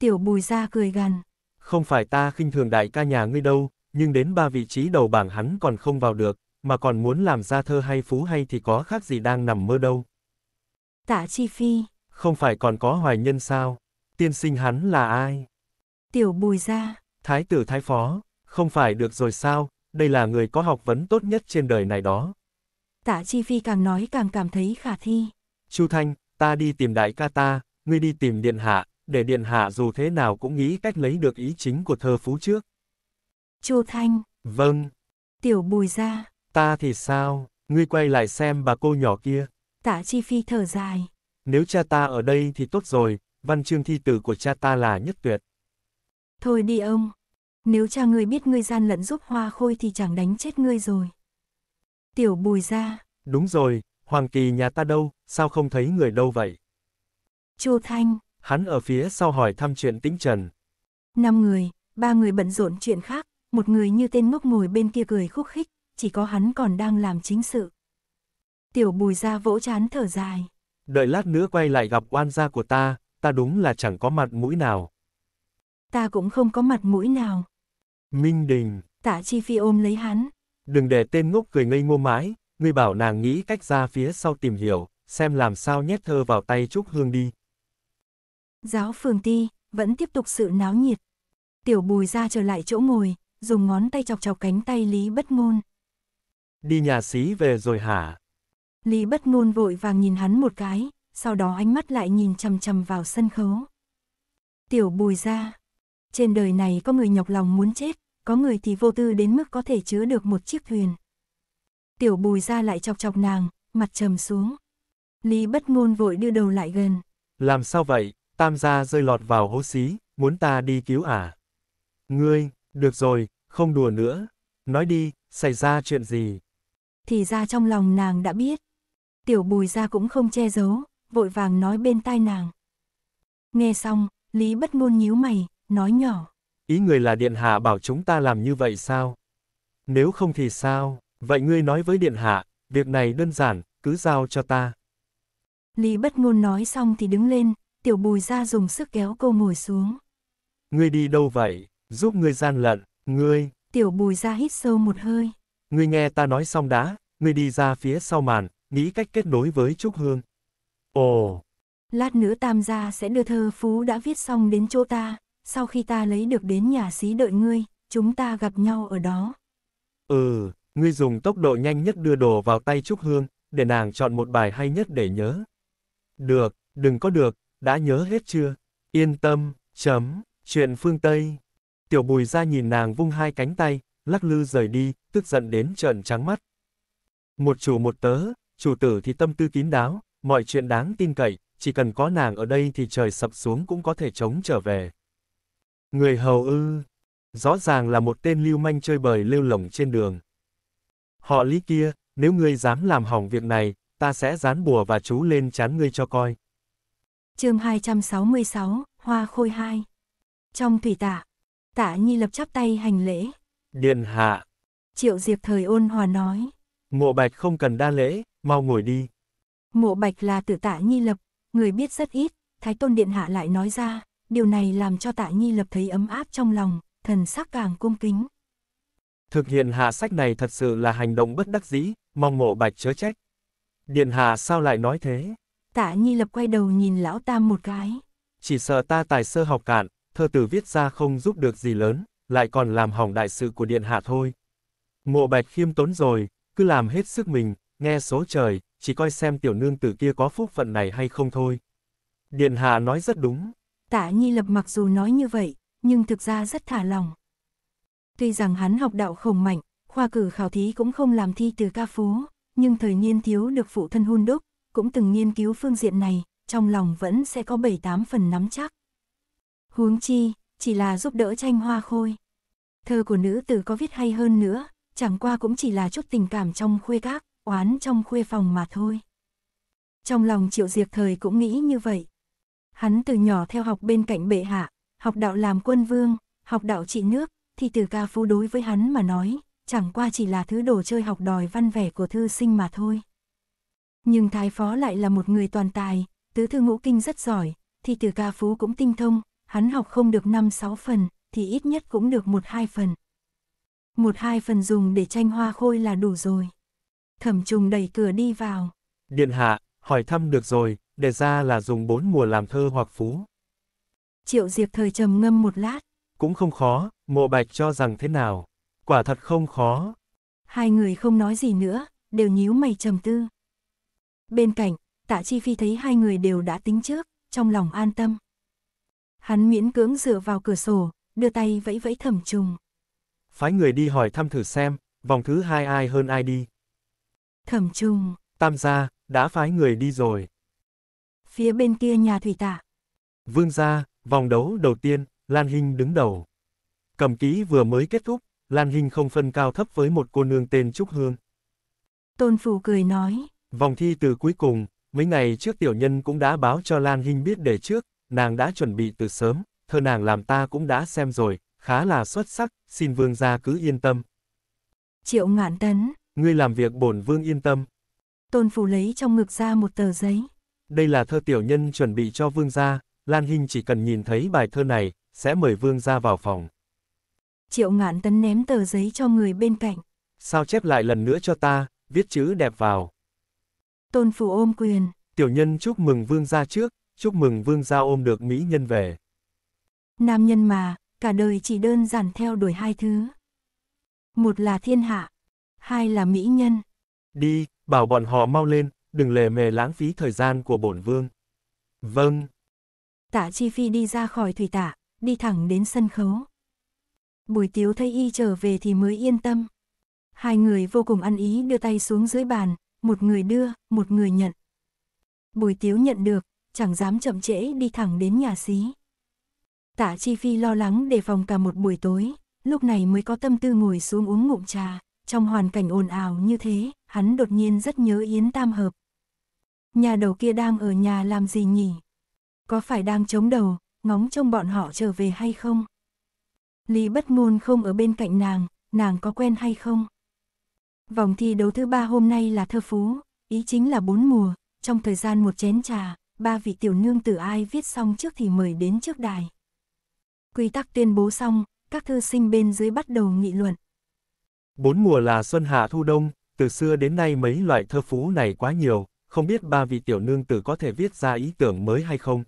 Tiểu bùi ra cười gằn. Không phải ta khinh thường đại ca nhà ngươi đâu, nhưng đến ba vị trí đầu bảng hắn còn không vào được, mà còn muốn làm ra thơ hay phú hay thì có khác gì đang nằm mơ đâu. Tạ Chi Phi. Không phải còn có hoài nhân sao? Tiên sinh hắn là ai? Tiểu bùi ra. Thái tử thái phó. Không phải được rồi sao, đây là người có học vấn tốt nhất trên đời này đó. Tạ Chi Phi càng nói càng cảm thấy khả thi. Chu Thanh, ta đi tìm đại ca ta, ngươi đi tìm điện hạ, để điện hạ dù thế nào cũng nghĩ cách lấy được ý chính của thơ phú trước. Chu Thanh. Vâng. Tiểu Bùi ra. Ta thì sao, ngươi quay lại xem bà cô nhỏ kia. Tạ Chi Phi thở dài. Nếu cha ta ở đây thì tốt rồi, văn chương thi tử của cha ta là nhất tuyệt. Thôi đi ông, nếu cha ngươi biết ngươi gian lận giúp hoa khôi thì chẳng đánh chết ngươi rồi. Tiểu bùi ra. Đúng rồi, Hoàng Kỳ nhà ta đâu, sao không thấy người đâu vậy? Chu Thanh. Hắn ở phía sau hỏi thăm chuyện tĩnh trần. Năm người, ba người bận rộn chuyện khác, một người như tên ngốc ngồi bên kia cười khúc khích, chỉ có hắn còn đang làm chính sự. Tiểu bùi ra vỗ chán thở dài. Đợi lát nữa quay lại gặp oan gia của ta, ta đúng là chẳng có mặt mũi nào. Ta cũng không có mặt mũi nào. Minh Đình. Tạ Chi Phi ôm lấy hắn. Đừng để tên ngốc cười ngây ngô mãi. ngươi bảo nàng nghĩ cách ra phía sau tìm hiểu, xem làm sao nhét thơ vào tay Trúc Hương đi. Giáo phường ti, vẫn tiếp tục sự náo nhiệt. Tiểu bùi ra trở lại chỗ ngồi, dùng ngón tay chọc chọc cánh tay Lý Bất Ngôn. Đi nhà xí về rồi hả? Lý Bất Ngôn vội vàng nhìn hắn một cái, sau đó ánh mắt lại nhìn chầm chầm vào sân khấu. Tiểu bùi ra. Trên đời này có người nhọc lòng muốn chết, có người thì vô tư đến mức có thể chứa được một chiếc thuyền. Tiểu bùi ra lại chọc chọc nàng, mặt trầm xuống. Lý bất ngôn vội đưa đầu lại gần. Làm sao vậy, tam gia rơi lọt vào hố xí, muốn ta đi cứu à? Ngươi, được rồi, không đùa nữa. Nói đi, xảy ra chuyện gì? Thì ra trong lòng nàng đã biết. Tiểu bùi ra cũng không che giấu, vội vàng nói bên tai nàng. Nghe xong, Lý bất ngôn nhíu mày, nói nhỏ. Ý người là Điện Hạ bảo chúng ta làm như vậy sao? Nếu không thì sao? Vậy ngươi nói với Điện Hạ, việc này đơn giản, cứ giao cho ta. Lý bất ngôn nói xong thì đứng lên, tiểu bùi ra dùng sức kéo cô ngồi xuống. Ngươi đi đâu vậy? Giúp ngươi gian lận, ngươi. Tiểu bùi ra hít sâu một hơi. Ngươi nghe ta nói xong đã, ngươi đi ra phía sau màn, nghĩ cách kết nối với Trúc Hương. Ồ. Lát nữa tam gia sẽ đưa thơ phú đã viết xong đến chỗ ta sau khi ta lấy được đến nhà xí đợi ngươi, chúng ta gặp nhau ở đó. Ừ, ngươi dùng tốc độ nhanh nhất đưa đồ vào tay Trúc Hương, để nàng chọn một bài hay nhất để nhớ. Được, đừng có được, đã nhớ hết chưa? Yên tâm, chấm, chuyện phương Tây. Tiểu bùi ra nhìn nàng vung hai cánh tay, lắc lư rời đi, tức giận đến trợn trắng mắt. Một chủ một tớ, chủ tử thì tâm tư kín đáo, mọi chuyện đáng tin cậy, chỉ cần có nàng ở đây thì trời sập xuống cũng có thể chống trở về. Người hầu ư, rõ ràng là một tên lưu manh chơi bời lêu lỏng trên đường. Họ lý kia, nếu ngươi dám làm hỏng việc này, ta sẽ dán bùa và chú lên chán ngươi cho coi. chương 266, Hoa Khôi 2 Trong thủy tạ, tạ nhi lập chắp tay hành lễ. Điện hạ. Triệu diệp thời ôn hòa nói. Mộ bạch không cần đa lễ, mau ngồi đi. Mộ bạch là tự tạ nhi lập, người biết rất ít, Thái Tôn Điện Hạ lại nói ra điều này làm cho Tạ Nhi lập thấy ấm áp trong lòng, thần sắc càng cung kính. Thực hiện hạ sách này thật sự là hành động bất đắc dĩ, mong mộ bạch chớ trách. Điện hạ sao lại nói thế? Tạ Nhi lập quay đầu nhìn lão tam một cái. Chỉ sợ ta tài sơ học cạn, thơ tử viết ra không giúp được gì lớn, lại còn làm hỏng đại sự của điện hạ thôi. Mộ bạch khiêm tốn rồi, cứ làm hết sức mình, nghe số trời, chỉ coi xem tiểu nương tử kia có phúc phận này hay không thôi. Điện hạ nói rất đúng. Tạ Nhi Lập mặc dù nói như vậy, nhưng thực ra rất thả lòng. Tuy rằng hắn học đạo khổng mạnh, khoa cử khảo thí cũng không làm thi từ ca phú, nhưng thời niên thiếu được phụ thân hôn đúc, cũng từng nghiên cứu phương diện này, trong lòng vẫn sẽ có bảy tám phần nắm chắc. Huống chi, chỉ là giúp đỡ tranh hoa khôi. Thơ của nữ tử có viết hay hơn nữa, chẳng qua cũng chỉ là chút tình cảm trong khuê các, oán trong khuê phòng mà thôi. Trong lòng triệu diệt thời cũng nghĩ như vậy, Hắn từ nhỏ theo học bên cạnh bệ hạ, học đạo làm quân vương, học đạo trị nước, thì từ ca phú đối với hắn mà nói, chẳng qua chỉ là thứ đồ chơi học đòi văn vẻ của thư sinh mà thôi. Nhưng thái phó lại là một người toàn tài, tứ thư ngũ kinh rất giỏi, thì từ ca phú cũng tinh thông, hắn học không được 5-6 phần, thì ít nhất cũng được 1-2 phần. Một hai phần dùng để tranh hoa khôi là đủ rồi. Thẩm trùng đẩy cửa đi vào. Điện hạ, hỏi thăm được rồi, đề ra là dùng bốn mùa làm thơ hoặc phú. Triệu Diệp thời trầm ngâm một lát. Cũng không khó, mộ bạch cho rằng thế nào. Quả thật không khó. Hai người không nói gì nữa, đều nhíu mày trầm tư. Bên cạnh, tạ chi phi thấy hai người đều đã tính trước, trong lòng an tâm. Hắn miễn cưỡng dựa vào cửa sổ, đưa tay vẫy vẫy thẩm trùng. Phái người đi hỏi thăm thử xem, vòng thứ hai ai hơn ai đi. Thẩm trùng. Tam gia, đã phái người đi rồi phía bên kia nhà thủy tạ. Vương gia, vòng đấu đầu tiên, Lan Hinh đứng đầu. Cầm ký vừa mới kết thúc, Lan Hinh không phân cao thấp với một cô nương tên Trúc Hương. Tôn Phủ cười nói. Vòng thi từ cuối cùng, mấy ngày trước tiểu nhân cũng đã báo cho Lan Hinh biết để trước, nàng đã chuẩn bị từ sớm, thơ nàng làm ta cũng đã xem rồi, khá là xuất sắc, xin vương gia cứ yên tâm. Triệu ngạn tấn. Ngươi làm việc bổn vương yên tâm. Tôn Phủ lấy trong ngực ra một tờ giấy đây là thơ tiểu nhân chuẩn bị cho vương gia, Lan Hinh chỉ cần nhìn thấy bài thơ này, sẽ mời vương gia vào phòng. Triệu ngạn tấn ném tờ giấy cho người bên cạnh. Sao chép lại lần nữa cho ta, viết chữ đẹp vào. Tôn phủ ôm quyền. Tiểu nhân chúc mừng vương gia trước, chúc mừng vương gia ôm được mỹ nhân về. Nam nhân mà, cả đời chỉ đơn giản theo đuổi hai thứ. Một là thiên hạ, hai là mỹ nhân. Đi, bảo bọn họ mau lên, đừng lề mề lãng phí thời gian của bổn vương. Vâng. Tạ Chi Phi đi ra khỏi thủy tạ, đi thẳng đến sân khấu. Bùi tiếu thấy y trở về thì mới yên tâm. Hai người vô cùng ăn ý đưa tay xuống dưới bàn, một người đưa, một người nhận. Bùi tiếu nhận được, chẳng dám chậm trễ đi thẳng đến nhà xí. Tạ Chi Phi lo lắng đề phòng cả một buổi tối, lúc này mới có tâm tư ngồi xuống uống ngụm trà. Trong hoàn cảnh ồn ào như thế, hắn đột nhiên rất nhớ Yến Tam Hợp nhà đầu kia đang ở nhà làm gì nhỉ? Có phải đang chống đầu, ngóng trông bọn họ trở về hay không? Lý bất ngôn không ở bên cạnh nàng, nàng có quen hay không? Vòng thi đấu thứ ba hôm nay là thơ phú, ý chính là bốn mùa, trong thời gian một chén trà, ba vị tiểu nương tử ai viết xong trước thì mời đến trước đài. Quy tắc tuyên bố xong, các thư sinh bên dưới bắt đầu nghị luận. Bốn mùa là xuân hạ thu đông, từ xưa đến nay mấy loại thơ phú này quá nhiều, không biết ba vị tiểu nương tử có thể viết ra ý tưởng mới hay không.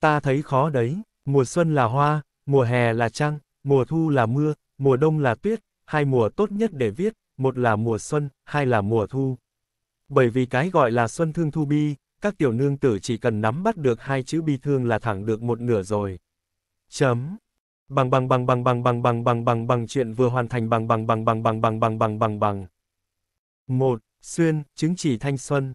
Ta thấy khó đấy, mùa xuân là hoa, mùa hè là trăng, mùa thu là mưa, mùa đông là tuyết, hai mùa tốt nhất để viết, một là mùa xuân, hai là mùa thu. Bởi vì cái gọi là xuân thương thu bi, các tiểu nương tử chỉ cần nắm bắt được hai chữ bi thương là thẳng được một nửa rồi. Chấm. Bằng bằng bằng bằng bằng bằng bằng bằng bằng bằng chuyện vừa hoàn thành bằng bằng bằng bằng bằng bằng bằng bằng bằng bằng bằng. 1. Xuyên, chứng chỉ thanh xuân.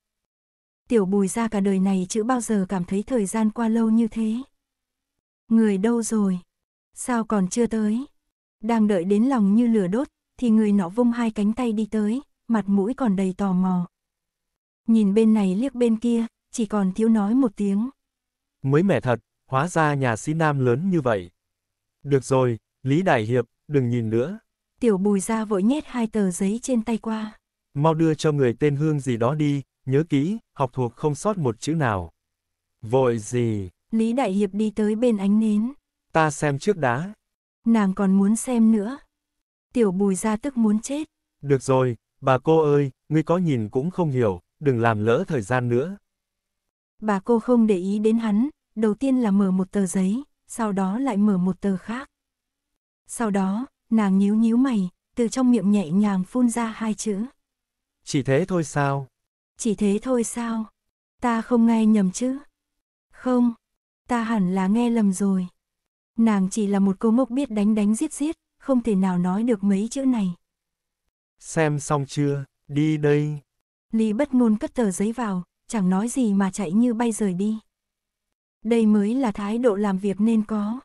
tiểu bùi ra cả đời này chữ bao giờ cảm thấy thời gian qua lâu như thế. Người đâu rồi? Sao còn chưa tới? Đang đợi đến lòng như lửa đốt, thì người nọ vung hai cánh tay đi tới, mặt mũi còn đầy tò mò. Nhìn bên này liếc bên kia, chỉ còn thiếu nói một tiếng. Mới mẻ thật, hóa ra nhà sĩ nam lớn như vậy. Được rồi, Lý Đại Hiệp, đừng nhìn nữa. Tiểu bùi ra vội nhét hai tờ giấy trên tay qua. Mau đưa cho người tên Hương gì đó đi, nhớ kỹ, học thuộc không sót một chữ nào. Vội gì? Lý Đại Hiệp đi tới bên ánh nến. Ta xem trước đã Nàng còn muốn xem nữa. Tiểu bùi ra tức muốn chết. Được rồi, bà cô ơi, ngươi có nhìn cũng không hiểu, đừng làm lỡ thời gian nữa. Bà cô không để ý đến hắn, đầu tiên là mở một tờ giấy, sau đó lại mở một tờ khác. Sau đó, nàng nhíu nhíu mày, từ trong miệng nhẹ nhàng phun ra hai chữ. Chỉ thế thôi sao? chỉ thế thôi sao? Ta không nghe nhầm chứ? Không, ta hẳn là nghe lầm rồi. Nàng chỉ là một cô mốc biết đánh đánh giết giết, không thể nào nói được mấy chữ này. Xem xong chưa, đi đây. Lý bất ngôn cất tờ giấy vào, chẳng nói gì mà chạy như bay rời đi. Đây mới là thái độ làm việc nên có.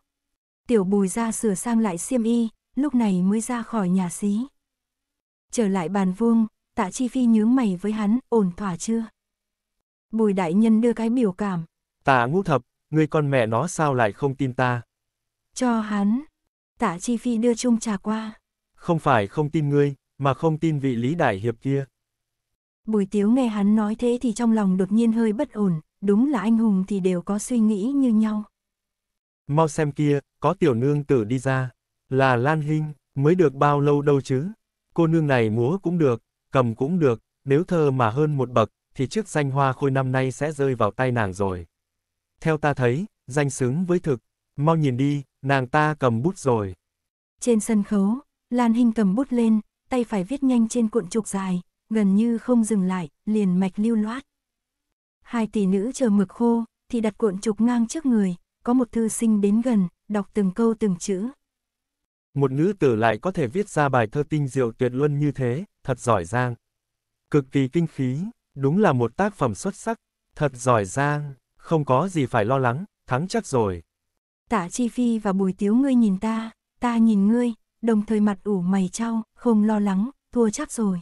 Tiểu bùi ra sửa sang lại xiêm y, lúc này mới ra khỏi nhà xí. Trở lại bàn vuông, tạ chi phi nhướng mày với hắn, ổn thỏa chưa? Bùi đại nhân đưa cái biểu cảm. Tạ ngũ thập, người con mẹ nó sao lại không tin ta? Cho hắn. Tạ chi phi đưa chung trà qua. Không phải không tin ngươi, mà không tin vị lý đại hiệp kia. Bùi tiếu nghe hắn nói thế thì trong lòng đột nhiên hơi bất ổn, đúng là anh hùng thì đều có suy nghĩ như nhau. Mau xem kia, có tiểu nương tử đi ra, là Lan Hinh, mới được bao lâu đâu chứ, cô nương này múa cũng được cầm cũng được, nếu thơ mà hơn một bậc, thì chiếc danh hoa khôi năm nay sẽ rơi vào tay nàng rồi. Theo ta thấy, danh xứng với thực, mau nhìn đi, nàng ta cầm bút rồi. Trên sân khấu, Lan Hinh cầm bút lên, tay phải viết nhanh trên cuộn trục dài, gần như không dừng lại, liền mạch lưu loát. Hai tỷ nữ chờ mực khô, thì đặt cuộn trục ngang trước người, có một thư sinh đến gần, đọc từng câu từng chữ. Một nữ tử lại có thể viết ra bài thơ tinh diệu tuyệt luân như thế, thật giỏi giang. Cực kỳ kinh phí, đúng là một tác phẩm xuất sắc, thật giỏi giang, không có gì phải lo lắng, thắng chắc rồi. Tạ Chi Phi và Bùi Tiếu ngươi nhìn ta, ta nhìn ngươi, đồng thời mặt ủ mày trao, không lo lắng, thua chắc rồi.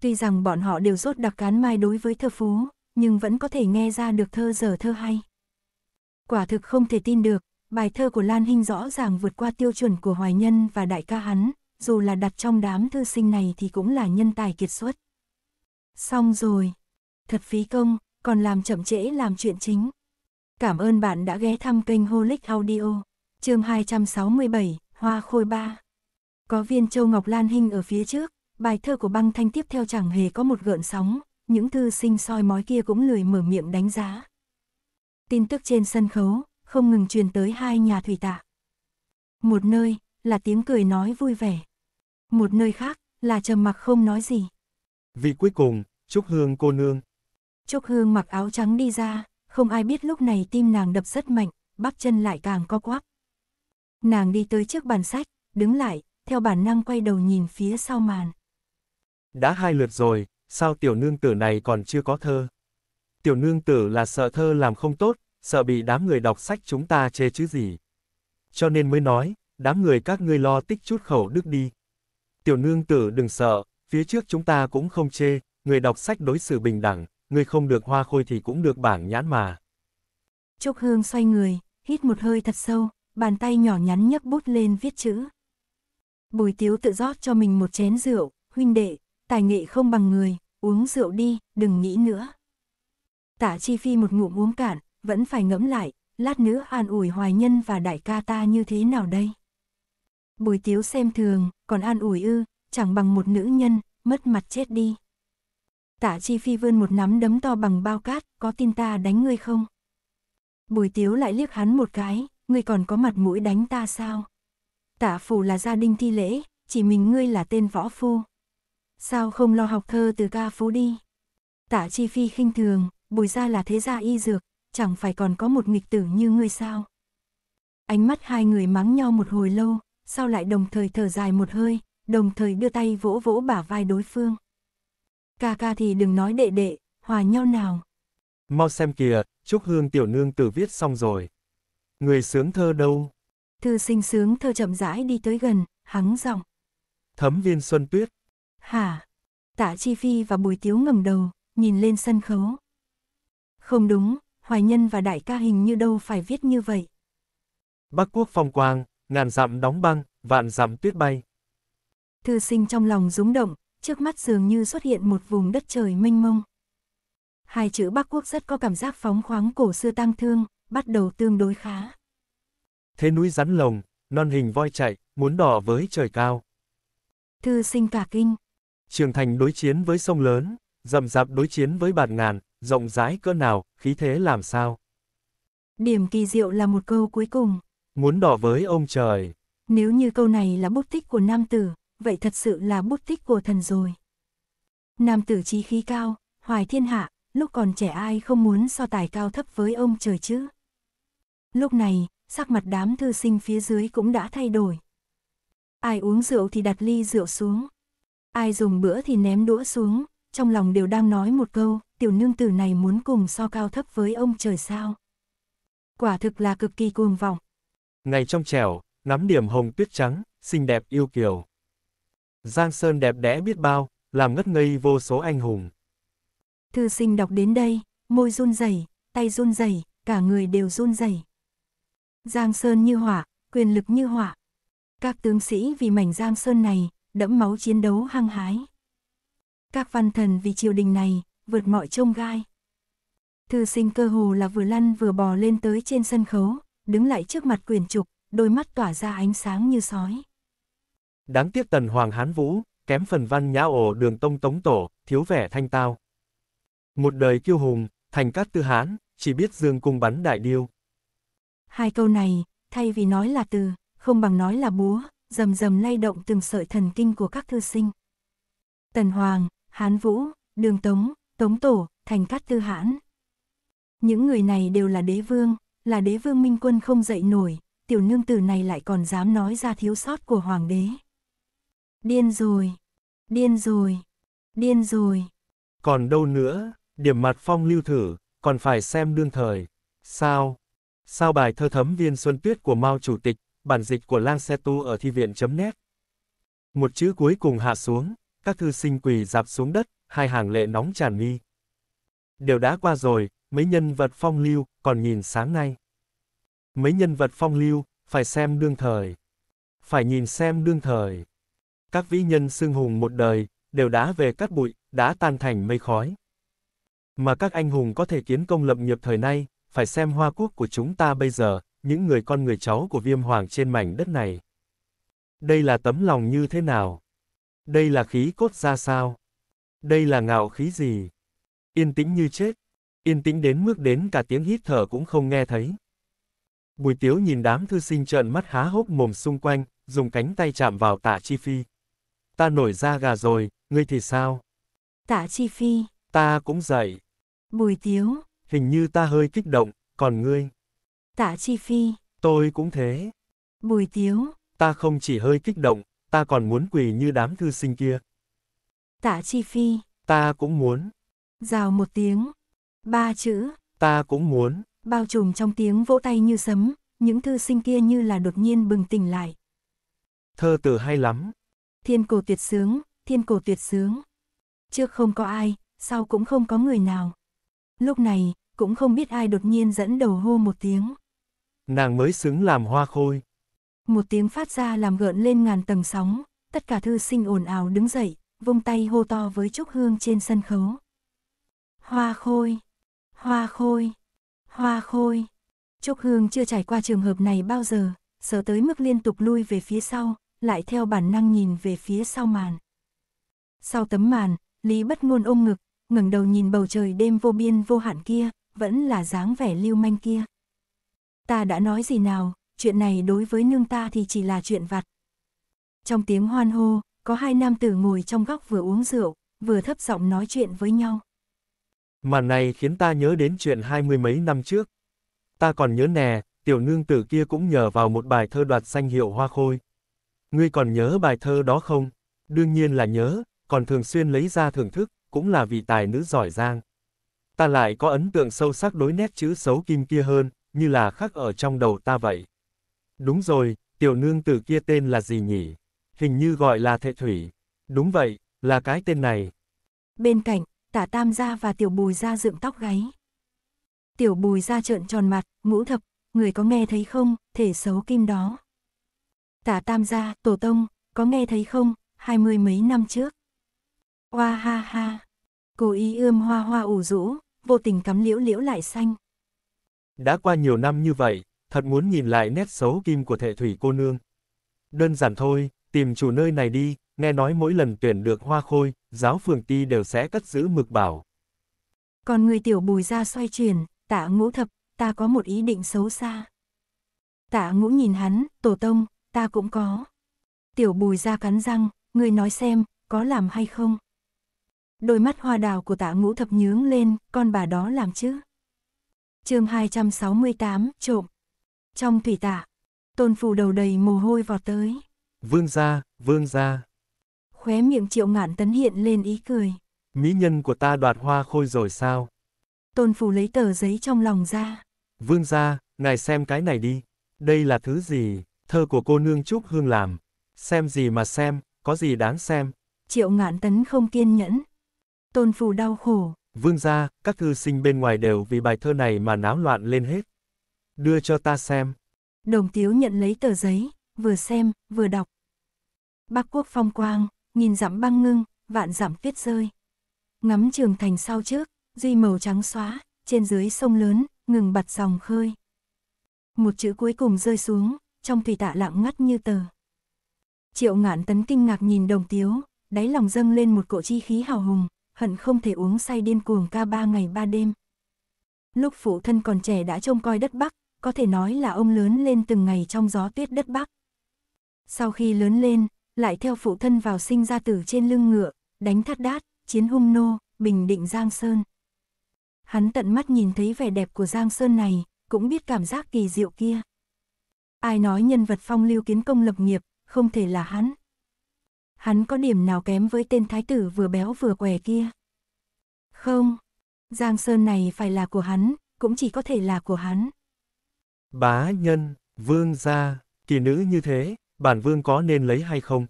Tuy rằng bọn họ đều rốt đặc cán mai đối với thơ phú, nhưng vẫn có thể nghe ra được thơ dở thơ hay. Quả thực không thể tin được, bài thơ của Lan Hinh rõ ràng vượt qua tiêu chuẩn của Hoài Nhân và đại ca hắn, dù là đặt trong đám thư sinh này thì cũng là nhân tài kiệt xuất. Xong rồi, thật phí công, còn làm chậm trễ làm chuyện chính. Cảm ơn bạn đã ghé thăm kênh Holic Audio, chương 267, Hoa Khôi ba. Có viên Châu Ngọc Lan Hinh ở phía trước, bài thơ của băng thanh tiếp theo chẳng hề có một gợn sóng, những thư sinh soi mói kia cũng lười mở miệng đánh giá. Tin tức trên sân khấu, không ngừng truyền tới hai nhà thủy tạ. Một nơi, là tiếng cười nói vui vẻ, một nơi khác, là trầm mặc không nói gì. Vì cuối cùng, Trúc Hương cô nương. Trúc Hương mặc áo trắng đi ra, không ai biết lúc này tim nàng đập rất mạnh, bắp chân lại càng co quắp. Nàng đi tới trước bàn sách, đứng lại, theo bản năng quay đầu nhìn phía sau màn. Đã hai lượt rồi, sao tiểu nương tử này còn chưa có thơ? Tiểu nương tử là sợ thơ làm không tốt, sợ bị đám người đọc sách chúng ta chê chứ gì. Cho nên mới nói, đám người các ngươi lo tích chút khẩu đức đi. Tiểu nương tử đừng sợ, phía trước chúng ta cũng không chê, người đọc sách đối xử bình đẳng, người không được hoa khôi thì cũng được bảng nhãn mà. Trúc Hương xoay người, hít một hơi thật sâu, bàn tay nhỏ nhắn nhấc bút lên viết chữ. Bùi tiếu tự rót cho mình một chén rượu, huynh đệ, tài nghệ không bằng người, uống rượu đi, đừng nghĩ nữa. Tả chi phi một ngụm uống cạn, vẫn phải ngẫm lại, lát nữa an ủi hoài nhân và đại ca ta như thế nào đây? Bùi tiếu xem thường, còn an ủi ư, chẳng bằng một nữ nhân, mất mặt chết đi. Tạ Chi Phi vươn một nắm đấm to bằng bao cát, có tin ta đánh ngươi không? Bùi tiếu lại liếc hắn một cái, ngươi còn có mặt mũi đánh ta sao? Tạ phủ là gia đình thi lễ, chỉ mình ngươi là tên võ phu. Sao không lo học thơ từ ca phú đi? Tạ Chi Phi khinh thường, bùi gia là thế gia y dược, chẳng phải còn có một nghịch tử như ngươi sao? Ánh mắt hai người mắng nhau một hồi lâu, sau lại đồng thời thở dài một hơi, đồng thời đưa tay vỗ vỗ bả vai đối phương. Ca ca thì đừng nói đệ đệ, hòa nhau nào. Mau xem kìa, chúc Hương tiểu nương tử viết xong rồi. Người sướng thơ đâu? Thư sinh sướng thơ chậm rãi đi tới gần, hắng giọng. Thấm viên xuân tuyết. Hả? Tạ Chi Phi và Bùi Tiếu ngầm đầu, nhìn lên sân khấu. Không đúng, Hoài Nhân và Đại ca hình như đâu phải viết như vậy. Bắc Quốc phong quang, ngàn dặm đóng băng, vạn dặm tuyết bay. Thư sinh trong lòng rúng động, trước mắt dường như xuất hiện một vùng đất trời mênh mông. Hai chữ Bắc Quốc rất có cảm giác phóng khoáng cổ xưa tang thương, bắt đầu tương đối khá. Thế núi rắn lồng, non hình voi chạy, muốn đỏ với trời cao. Thư sinh cả kinh. Trường thành đối chiến với sông lớn, rậm rạp đối chiến với bạt ngàn, rộng rãi cỡ nào, khí thế làm sao. Điểm kỳ diệu là một câu cuối cùng. Muốn đỏ với ông trời. Nếu như câu này là bút tích của nam tử, vậy thật sự là bút tích của thần rồi. Nam tử trí khí cao, hoài thiên hạ, lúc còn trẻ ai không muốn so tài cao thấp với ông trời chứ. Lúc này, sắc mặt đám thư sinh phía dưới cũng đã thay đổi. Ai uống rượu thì đặt ly rượu xuống. Ai dùng bữa thì ném đũa xuống, trong lòng đều đang nói một câu, tiểu nương tử này muốn cùng so cao thấp với ông trời sao. Quả thực là cực kỳ cuồng vọng, Ngày trong trẻo, ngắm điểm hồng tuyết trắng, xinh đẹp yêu kiều. Giang Sơn đẹp đẽ biết bao, làm ngất ngây vô số anh hùng. Thư sinh đọc đến đây, môi run rẩy, tay run rẩy, cả người đều run rẩy. Giang Sơn như hỏa, quyền lực như hỏa. Các tướng sĩ vì mảnh Giang Sơn này, đẫm máu chiến đấu hăng hái. Các văn thần vì triều đình này, vượt mọi trông gai. Thư sinh cơ hồ là vừa lăn vừa bò lên tới trên sân khấu, đứng lại trước mặt quyền trục, đôi mắt tỏa ra ánh sáng như sói. Đáng tiếc tần hoàng hán vũ, kém phần văn nhã ổ đường tông tống tổ, thiếu vẻ thanh tao. Một đời kiêu hùng, thành cát tư hán, chỉ biết dương cung bắn đại điêu. Hai câu này, thay vì nói là từ, không bằng nói là búa, rầm rầm lay động từng sợi thần kinh của các thư sinh. Tần Hoàng, Hán Vũ, Đường Tống, Tống Tổ, Thành Cát Tư Hãn. Những người này đều là đế vương, là đế vương minh quân không dậy nổi, tiểu nương tử này lại còn dám nói ra thiếu sót của hoàng đế. Điên rồi, điên rồi, điên rồi. Còn đâu nữa, điểm mặt phong lưu thử, còn phải xem đương thời. Sao? Sao bài thơ thấm viên xuân tuyết của Mao Chủ tịch, bản dịch của Lang Xe Tu ở thi viện.net. Một chữ cuối cùng hạ xuống, các thư sinh quỳ dạp xuống đất, hai hàng lệ nóng tràn mi. Đều đã qua rồi, mấy nhân vật phong lưu, còn nhìn sáng nay. Mấy nhân vật phong lưu, phải xem đương thời. Phải nhìn xem đương thời. Các vĩ nhân xưng hùng một đời, đều đã về cát bụi, đã tan thành mây khói. Mà các anh hùng có thể kiến công lập nghiệp thời nay, phải xem hoa quốc của chúng ta bây giờ, những người con người cháu của viêm hoàng trên mảnh đất này. Đây là tấm lòng như thế nào? Đây là khí cốt ra sao? Đây là ngạo khí gì? Yên tĩnh như chết, Yên tĩnh đến mức đến cả tiếng hít thở cũng không nghe thấy. Bùi tiếu nhìn đám thư sinh trợn mắt há hốc mồm xung quanh, dùng cánh tay chạm vào tạ chi phi. Ta nổi da gà rồi, ngươi thì sao? Tạ chi phi. Ta cũng dậy. Bùi tiếu. Hình như ta hơi kích động, còn ngươi? Tạ chi phi. Tôi cũng thế. Bùi tiếu. Ta không chỉ hơi kích động, ta còn muốn quỳ như đám thư sinh kia. Tạ chi phi. Ta cũng muốn. Rào một tiếng, Ba chữ. Ta cũng muốn. Bao trùm trong tiếng vỗ tay như sấm, những thư sinh kia như là đột nhiên bừng tỉnh lại. Thơ từ hay lắm. Thiên cổ tuyệt sướng, thiên cổ tuyệt sướng. Trước không có ai, sau cũng không có người nào. Lúc này, cũng không biết ai đột nhiên dẫn đầu hô một tiếng. Nàng mới xứng làm hoa khôi. Một tiếng phát ra làm gợn lên ngàn tầng sóng, tất cả thư sinh ồn ào đứng dậy, vung tay hô to với trúc hương trên sân khấu. Hoa khôi. Hoa khôi, hoa khôi. Trúc Hương chưa trải qua trường hợp này bao giờ, sợ tới mức liên tục lui về phía sau, lại theo bản năng nhìn về phía sau màn. Sau tấm màn, Lý bất ngôn ôm ngực, ngẩng đầu nhìn bầu trời đêm vô biên vô hạn kia, vẫn là dáng vẻ lưu manh kia. Ta đã nói gì nào, chuyện này đối với nương ta thì chỉ là chuyện vặt. Trong tiếng hoan hô, có hai nam tử ngồi trong góc vừa uống rượu, vừa thấp giọng nói chuyện với nhau. Màn này khiến ta nhớ đến chuyện hai mươi mấy năm trước. Ta còn nhớ nè, tiểu nương tử kia cũng nhờ vào một bài thơ đoạt danh hiệu hoa khôi. Ngươi còn nhớ bài thơ đó không? Đương nhiên là nhớ, còn thường xuyên lấy ra thưởng thức, cũng là vì tài nữ giỏi giang. Ta lại có ấn tượng sâu sắc đối nét chữ xấu kim kia hơn, như là khắc ở trong đầu ta vậy. Đúng rồi, tiểu nương tử kia tên là gì nhỉ? Hình như gọi là thệ thủy. Đúng vậy, là cái tên này. Bên cạnh, tả tam gia và tiểu bùi gia dựng tóc gáy. Tiểu bùi gia trợn tròn mặt, ngũ thập, người có nghe thấy không, thể xấu kim đó. Tả tam gia, tổ tông, có nghe thấy không, hai mươi mấy năm trước. Hoa ha ha, cô ý ươm hoa hoa ủ rũ, vô tình cắm liễu liễu lại xanh. Đã qua nhiều năm như vậy, thật muốn nhìn lại nét xấu kim của thệ thủy cô nương. Đơn giản thôi, tìm chủ nơi này đi, nghe nói mỗi lần tuyển được hoa khôi, giáo phường ti đều sẽ cất giữ mực bảo. Còn người tiểu bùi ra xoay chuyển, tạ ngũ thập, ta có một ý định xấu xa. Tạ ngũ nhìn hắn, tổ tông, ta cũng có. Tiểu bùi ra cắn răng, người nói xem, có làm hay không? Đôi mắt hoa đào của tạ ngũ thập nhướng lên, con bà đó làm chứ? chương 268, trộm. Trong thủy tạ, tôn phù đầu đầy mồ hôi vọt tới. Vương ra, vương ra khóe miệng triệu ngạn tấn hiện lên ý cười. Mỹ nhân của ta đoạt hoa khôi rồi sao? Tôn phù lấy tờ giấy trong lòng ra. Vương gia, ngài xem cái này đi. Đây là thứ gì? Thơ của cô nương Trúc Hương làm. Xem gì mà xem, có gì đáng xem. Triệu ngạn tấn không kiên nhẫn. Tôn phù đau khổ. Vương gia, các thư sinh bên ngoài đều vì bài thơ này mà náo loạn lên hết. Đưa cho ta xem. Đồng tiếu nhận lấy tờ giấy, vừa xem, vừa đọc. Bắc quốc phong quang, nhìn dặm băng ngưng, vạn dặm tuyết rơi. Ngắm trường thành sau trước, duy màu trắng xóa, trên dưới sông lớn, ngừng bật dòng khơi. Một chữ cuối cùng rơi xuống, trong thủy tạ lặng ngắt như tờ. Triệu ngạn tấn kinh ngạc nhìn đồng tiếu, đáy lòng dâng lên một cỗ chi khí hào hùng, hận không thể uống say điên cuồng ca ba ngày ba đêm. Lúc phụ thân còn trẻ đã trông coi đất Bắc, có thể nói là ông lớn lên từng ngày trong gió tuyết đất Bắc. Sau khi lớn lên, lại theo phụ thân vào sinh ra tử trên lưng ngựa, đánh thắt đát, chiến hung nô, bình định Giang Sơn. Hắn tận mắt nhìn thấy vẻ đẹp của Giang Sơn này, cũng biết cảm giác kỳ diệu kia. Ai nói nhân vật phong lưu kiến công lập nghiệp, không thể là hắn. Hắn có điểm nào kém với tên thái tử vừa béo vừa què kia? Không, Giang Sơn này phải là của hắn, cũng chỉ có thể là của hắn. Bá nhân, vương gia, kỳ nữ như thế, bản vương có nên lấy hay không?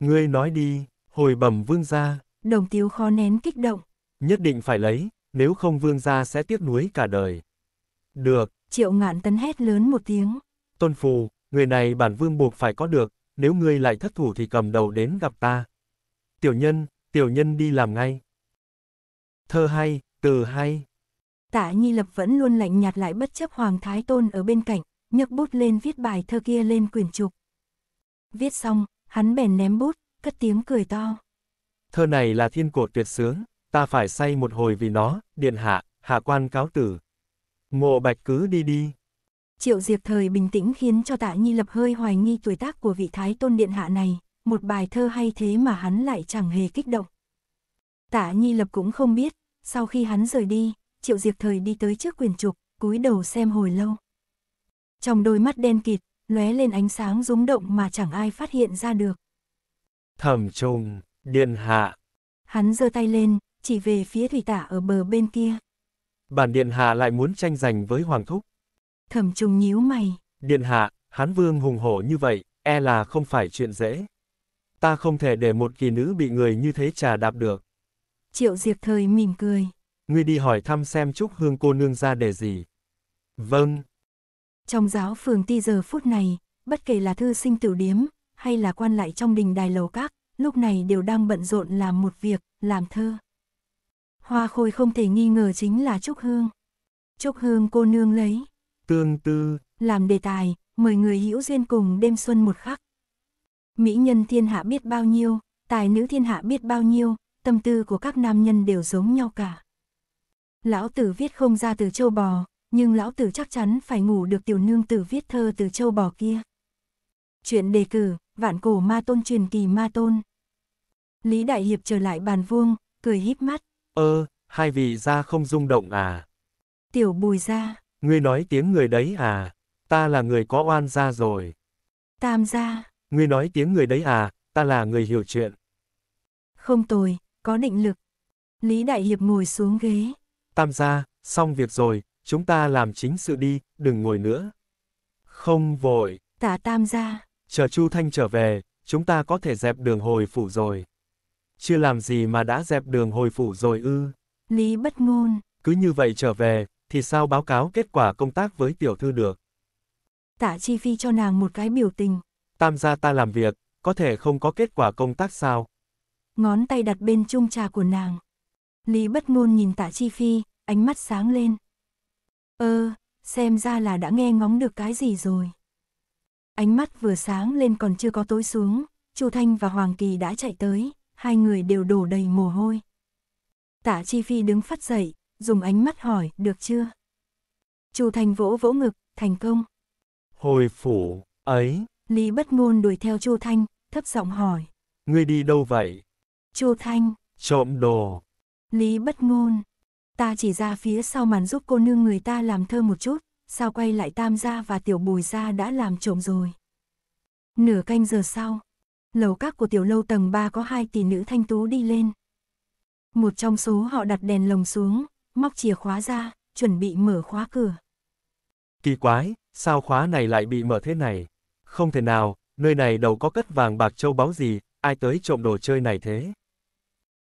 Ngươi nói đi, hồi bẩm vương gia. Đồng tiêu khó nén kích động. Nhất định phải lấy, nếu không vương gia sẽ tiếc nuối cả đời. Được. Triệu ngạn tấn hét lớn một tiếng. Tôn phù, người này bản vương buộc phải có được, nếu ngươi lại thất thủ thì cầm đầu đến gặp ta. Tiểu nhân, tiểu nhân đi làm ngay. Thơ hay, từ hay. Tạ Nhi Lập vẫn luôn lạnh nhạt lại bất chấp Hoàng Thái Tôn ở bên cạnh, nhấc bút lên viết bài thơ kia lên quyển trục. Viết xong, hắn bèn ném bút, cất tiếng cười to. Thơ này là thiên cổ tuyệt sướng, ta phải say một hồi vì nó, điện hạ, hạ quan cáo tử. ngộ bạch cứ đi đi. Triệu Diệp thời bình tĩnh khiến cho Tạ Nhi Lập hơi hoài nghi tuổi tác của vị Thái Tôn Điện Hạ này, một bài thơ hay thế mà hắn lại chẳng hề kích động. Tạ Nhi Lập cũng không biết, sau khi hắn rời đi, Triệu Diệp thời đi tới trước quyền trục, cúi đầu xem hồi lâu. Trong đôi mắt đen kịt, lóe lên ánh sáng rúng động mà chẳng ai phát hiện ra được. Thẩm trùng, điện hạ. Hắn giơ tay lên, chỉ về phía thủy tả ở bờ bên kia. Bản điện hạ lại muốn tranh giành với hoàng thúc. Thẩm trùng nhíu mày. Điện hạ, hán vương hùng hổ như vậy, e là không phải chuyện dễ. Ta không thể để một kỳ nữ bị người như thế trà đạp được. Triệu Diệp thời mỉm cười. Ngươi đi hỏi thăm xem Chúc Hương cô nương ra để gì. Vâng, trong giáo phường ti giờ phút này, bất kể là thư sinh tử điếm, hay là quan lại trong đình đài lầu các, lúc này đều đang bận rộn làm một việc, làm thơ. Hoa khôi không thể nghi ngờ chính là Trúc Hương. Trúc Hương cô nương lấy. Tương tư. Làm đề tài, mời người hữu duyên cùng đêm xuân một khắc. Mỹ nhân thiên hạ biết bao nhiêu, tài nữ thiên hạ biết bao nhiêu, tâm tư của các nam nhân đều giống nhau cả. Lão tử viết không ra từ châu bò, nhưng lão tử chắc chắn phải ngủ được tiểu nương tử viết thơ từ châu bò kia. Chuyện đề cử, vạn cổ ma tôn truyền kỳ ma tôn. Lý Đại Hiệp trở lại bàn vuông, cười híp mắt. Ơ, ờ, hai vị ra không rung động à? Tiểu bùi ra. Ngươi nói tiếng người đấy à? Ta là người có oan ra rồi. Tam gia. Ngươi nói tiếng người đấy à? Ta là người hiểu chuyện. Không tồi, có định lực. Lý Đại Hiệp ngồi xuống ghế. Tam gia, xong việc rồi, chúng ta làm chính sự đi, đừng ngồi nữa. Không vội. Tả tam gia. Chờ Chu Thanh trở về, chúng ta có thể dẹp đường hồi phủ rồi. Chưa làm gì mà đã dẹp đường hồi phủ rồi ư. Lý bất ngôn. Cứ như vậy trở về, thì sao báo cáo kết quả công tác với tiểu thư được? Tả chi phi cho nàng một cái biểu tình. Tam gia ta làm việc, có thể không có kết quả công tác sao? Ngón tay đặt bên chung trà của nàng. Lý bất ngôn nhìn tả chi phi, ánh mắt sáng lên. Ơ, ờ, xem ra là đã nghe ngóng được cái gì rồi. Ánh mắt vừa sáng lên còn chưa có tối xuống, Chu Thanh và Hoàng Kỳ đã chạy tới, hai người đều đổ đầy mồ hôi. tạ Chi Phi đứng phát dậy, dùng ánh mắt hỏi, được chưa? Chu Thanh vỗ vỗ ngực, thành công. Hồi phủ, ấy. Lý bất ngôn đuổi theo Chu Thanh, thấp giọng hỏi. Ngươi đi đâu vậy? Chu Thanh. Trộm đồ. Lý bất ngôn. Ta chỉ ra phía sau màn giúp cô nương người ta làm thơ một chút, sao quay lại tam gia và tiểu bùi gia đã làm trộm rồi. Nửa canh giờ sau, lầu các của tiểu lâu tầng 3 có hai tỷ nữ thanh tú đi lên. Một trong số họ đặt đèn lồng xuống, móc chìa khóa ra, chuẩn bị mở khóa cửa. Kỳ quái, sao khóa này lại bị mở thế này? Không thể nào, nơi này đâu có cất vàng bạc châu báu gì, ai tới trộm đồ chơi này thế?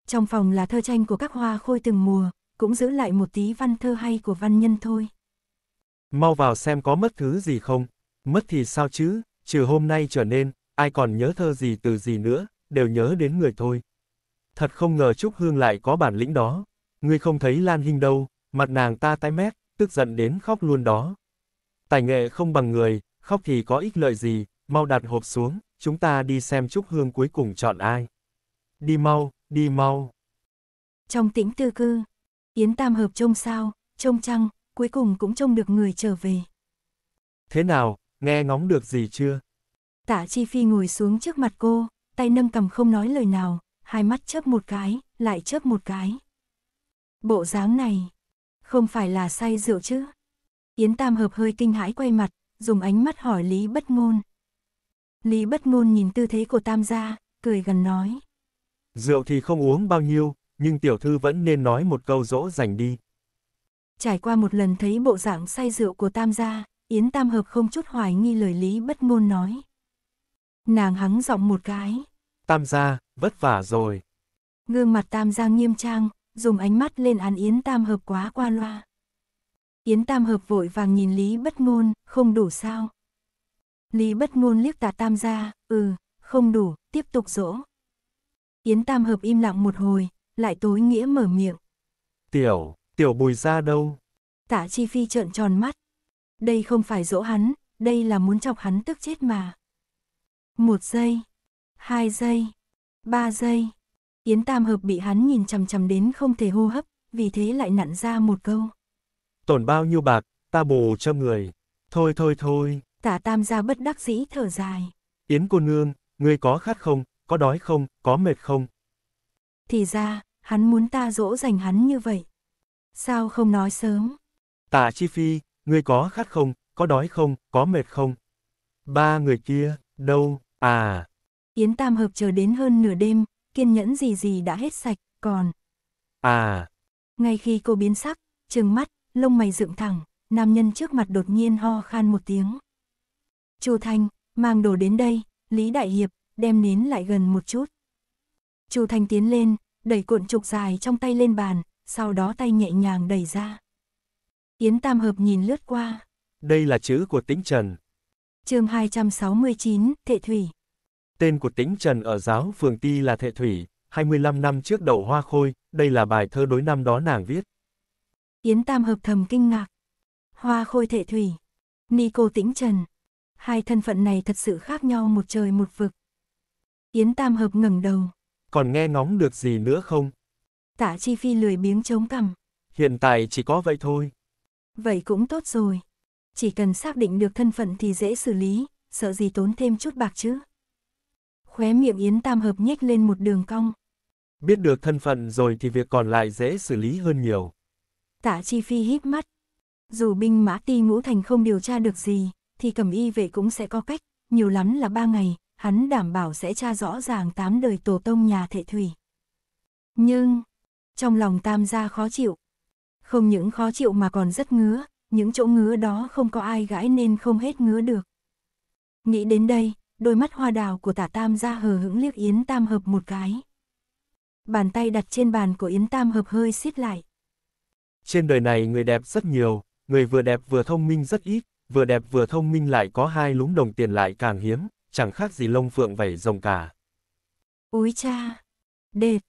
Trong phòng là thơ tranh của các hoa khôi từng mùa, cũng giữ lại một tí văn thơ hay của văn nhân thôi. Mau vào xem có mất thứ gì không, mất thì sao chứ, trừ hôm nay trở nên, ai còn nhớ thơ gì từ gì nữa, đều nhớ đến người thôi. Thật không ngờ Trúc Hương lại có bản lĩnh đó, ngươi không thấy Lan Hinh đâu, mặt nàng ta tái mét, tức giận đến khóc luôn đó. Tài nghệ không bằng người, khóc thì có ích lợi gì, mau đặt hộp xuống, chúng ta đi xem Trúc Hương cuối cùng chọn ai. Đi mau, đi mau. Trong tĩnh tư cư, Yến Tam Hợp trông sao, trông trăng, cuối cùng cũng trông được người trở về. Thế nào, nghe ngóng được gì chưa? Tạ Chi Phi ngồi xuống trước mặt cô, tay nâng cầm không nói lời nào, hai mắt chớp một cái, lại chớp một cái. Bộ dáng này, không phải là say rượu chứ? Yến Tam Hợp hơi kinh hãi quay mặt, dùng ánh mắt hỏi Lý Bất Ngôn. Lý Bất Ngôn nhìn tư thế của Tam gia, cười gần nói. Rượu thì không uống bao nhiêu, nhưng tiểu thư vẫn nên nói một câu dỗ dành đi. Trải qua một lần thấy bộ dạng say rượu của tam gia, Yến Tam Hợp không chút hoài nghi lời lý bất ngôn nói. Nàng hắng giọng một cái. Tam gia, vất vả rồi. Gương mặt tam gia nghiêm trang, dùng ánh mắt lên án Yến Tam Hợp quá qua loa. Yến Tam Hợp vội vàng nhìn Lý Bất Ngôn, không đủ sao. Lý Bất Ngôn liếc tà tam gia, ừ, không đủ, tiếp tục dỗ. Yến Tam Hợp im lặng một hồi, lại tối nghĩa mở miệng. Tiểu, tiểu bùi ra đâu? Tạ Chi Phi trợn tròn mắt. Đây không phải dỗ hắn, đây là muốn chọc hắn tức chết mà. Một giây, hai giây, ba giây. Yến Tam Hợp bị hắn nhìn chằm chằm đến không thể hô hấp, vì thế lại nặn ra một câu. Tổn bao nhiêu bạc, ta bù cho người. Thôi thôi thôi. Tả Tam gia bất đắc dĩ thở dài. Yến cô nương, ngươi có khát không, có đói không, có mệt không, thì ra, hắn muốn ta dỗ dành hắn như vậy. Sao không nói sớm? tạ Chi Phi, ngươi có khát không, có đói không, có mệt không? Ba người kia, đâu, à? Yến Tam Hợp chờ đến hơn nửa đêm, kiên nhẫn gì gì đã hết sạch, còn... À! Ngay khi cô biến sắc, trừng mắt, lông mày dựng thẳng, nam nhân trước mặt đột nhiên ho khan một tiếng. Chu Thanh, mang đồ đến đây, Lý Đại Hiệp, đem nến lại gần một chút. Chu Thanh tiến lên, đẩy cuộn trục dài trong tay lên bàn, sau đó tay nhẹ nhàng đẩy ra. Yến Tam Hợp nhìn lướt qua. Đây là chữ của tính Trần. chương 269, Thệ Thủy. Tên của tính Trần ở giáo phường Ti là Thệ Thủy, 25 năm trước đậu hoa khôi, đây là bài thơ đối năm đó nàng viết. Yến Tam Hợp thầm kinh ngạc. Hoa khôi Thệ Thủy. Nico Tĩnh Trần. Hai thân phận này thật sự khác nhau một trời một vực. Yến Tam Hợp ngẩng đầu còn nghe ngóng được gì nữa không? Tạ Chi Phi lười biếng chống cằm. Hiện tại chỉ có vậy thôi. Vậy cũng tốt rồi. Chỉ cần xác định được thân phận thì dễ xử lý, sợ gì tốn thêm chút bạc chứ. Khóe miệng Yến Tam Hợp nhếch lên một đường cong. Biết được thân phận rồi thì việc còn lại dễ xử lý hơn nhiều. Tạ Chi Phi híp mắt. Dù binh mã ti ngũ thành không điều tra được gì, thì cầm y vệ cũng sẽ có cách, nhiều lắm là ba ngày, hắn đảm bảo sẽ tra rõ ràng tám đời tổ tông nhà thệ thủy. Nhưng, trong lòng tam gia khó chịu. Không những khó chịu mà còn rất ngứa, những chỗ ngứa đó không có ai gãi nên không hết ngứa được. Nghĩ đến đây, đôi mắt hoa đào của tả tam gia hờ hững liếc Yến Tam Hợp một cái. Bàn tay đặt trên bàn của Yến Tam Hợp hơi xiết lại. Trên đời này người đẹp rất nhiều, người vừa đẹp vừa thông minh rất ít, vừa đẹp vừa thông minh lại có hai lúng đồng tiền lại càng hiếm chẳng khác gì lông phượng vẩy rồng cả. Úi cha! Đệt!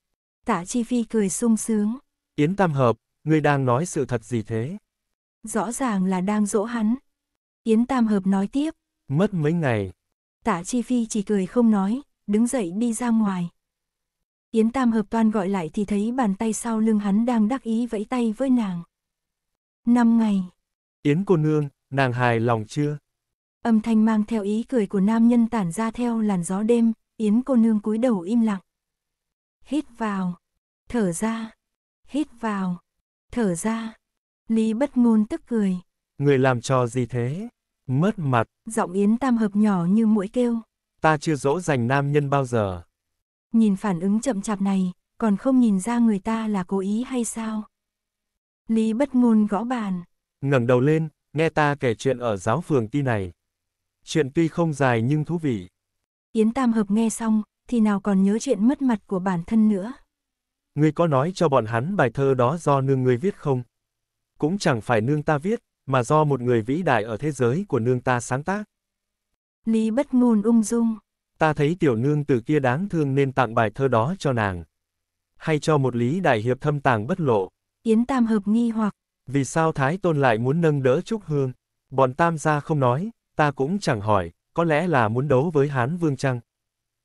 Tạ Chi Phi cười sung sướng. Yến Tam Hợp, ngươi đang nói sự thật gì thế? Rõ ràng là đang dỗ hắn. Yến Tam Hợp nói tiếp. Mất mấy ngày. Tạ Chi Phi chỉ cười không nói, đứng dậy đi ra ngoài. Yến Tam Hợp toàn gọi lại thì thấy bàn tay sau lưng hắn đang đắc ý vẫy tay với nàng. Năm ngày. Yến cô nương, nàng hài lòng chưa? âm thanh mang theo ý cười của nam nhân tản ra theo làn gió đêm, Yến cô nương cúi đầu im lặng. Hít vào, thở ra, hít vào, thở ra. Lý bất ngôn tức cười. Người làm trò gì thế? Mất mặt. Giọng Yến tam hợp nhỏ như mũi kêu. Ta chưa dỗ dành nam nhân bao giờ. Nhìn phản ứng chậm chạp này, còn không nhìn ra người ta là cố ý hay sao? Lý bất ngôn gõ bàn. ngẩng đầu lên, nghe ta kể chuyện ở giáo phường ti này chuyện tuy không dài nhưng thú vị. Yến Tam Hợp nghe xong, thì nào còn nhớ chuyện mất mặt của bản thân nữa. Ngươi có nói cho bọn hắn bài thơ đó do nương ngươi viết không? Cũng chẳng phải nương ta viết, mà do một người vĩ đại ở thế giới của nương ta sáng tác. Lý bất ngôn ung dung. Ta thấy tiểu nương từ kia đáng thương nên tặng bài thơ đó cho nàng. Hay cho một lý đại hiệp thâm tàng bất lộ. Yến Tam Hợp nghi hoặc. Vì sao Thái Tôn lại muốn nâng đỡ Trúc Hương? Bọn Tam gia không nói, Ta cũng chẳng hỏi, có lẽ là muốn đấu với Hán Vương chăng?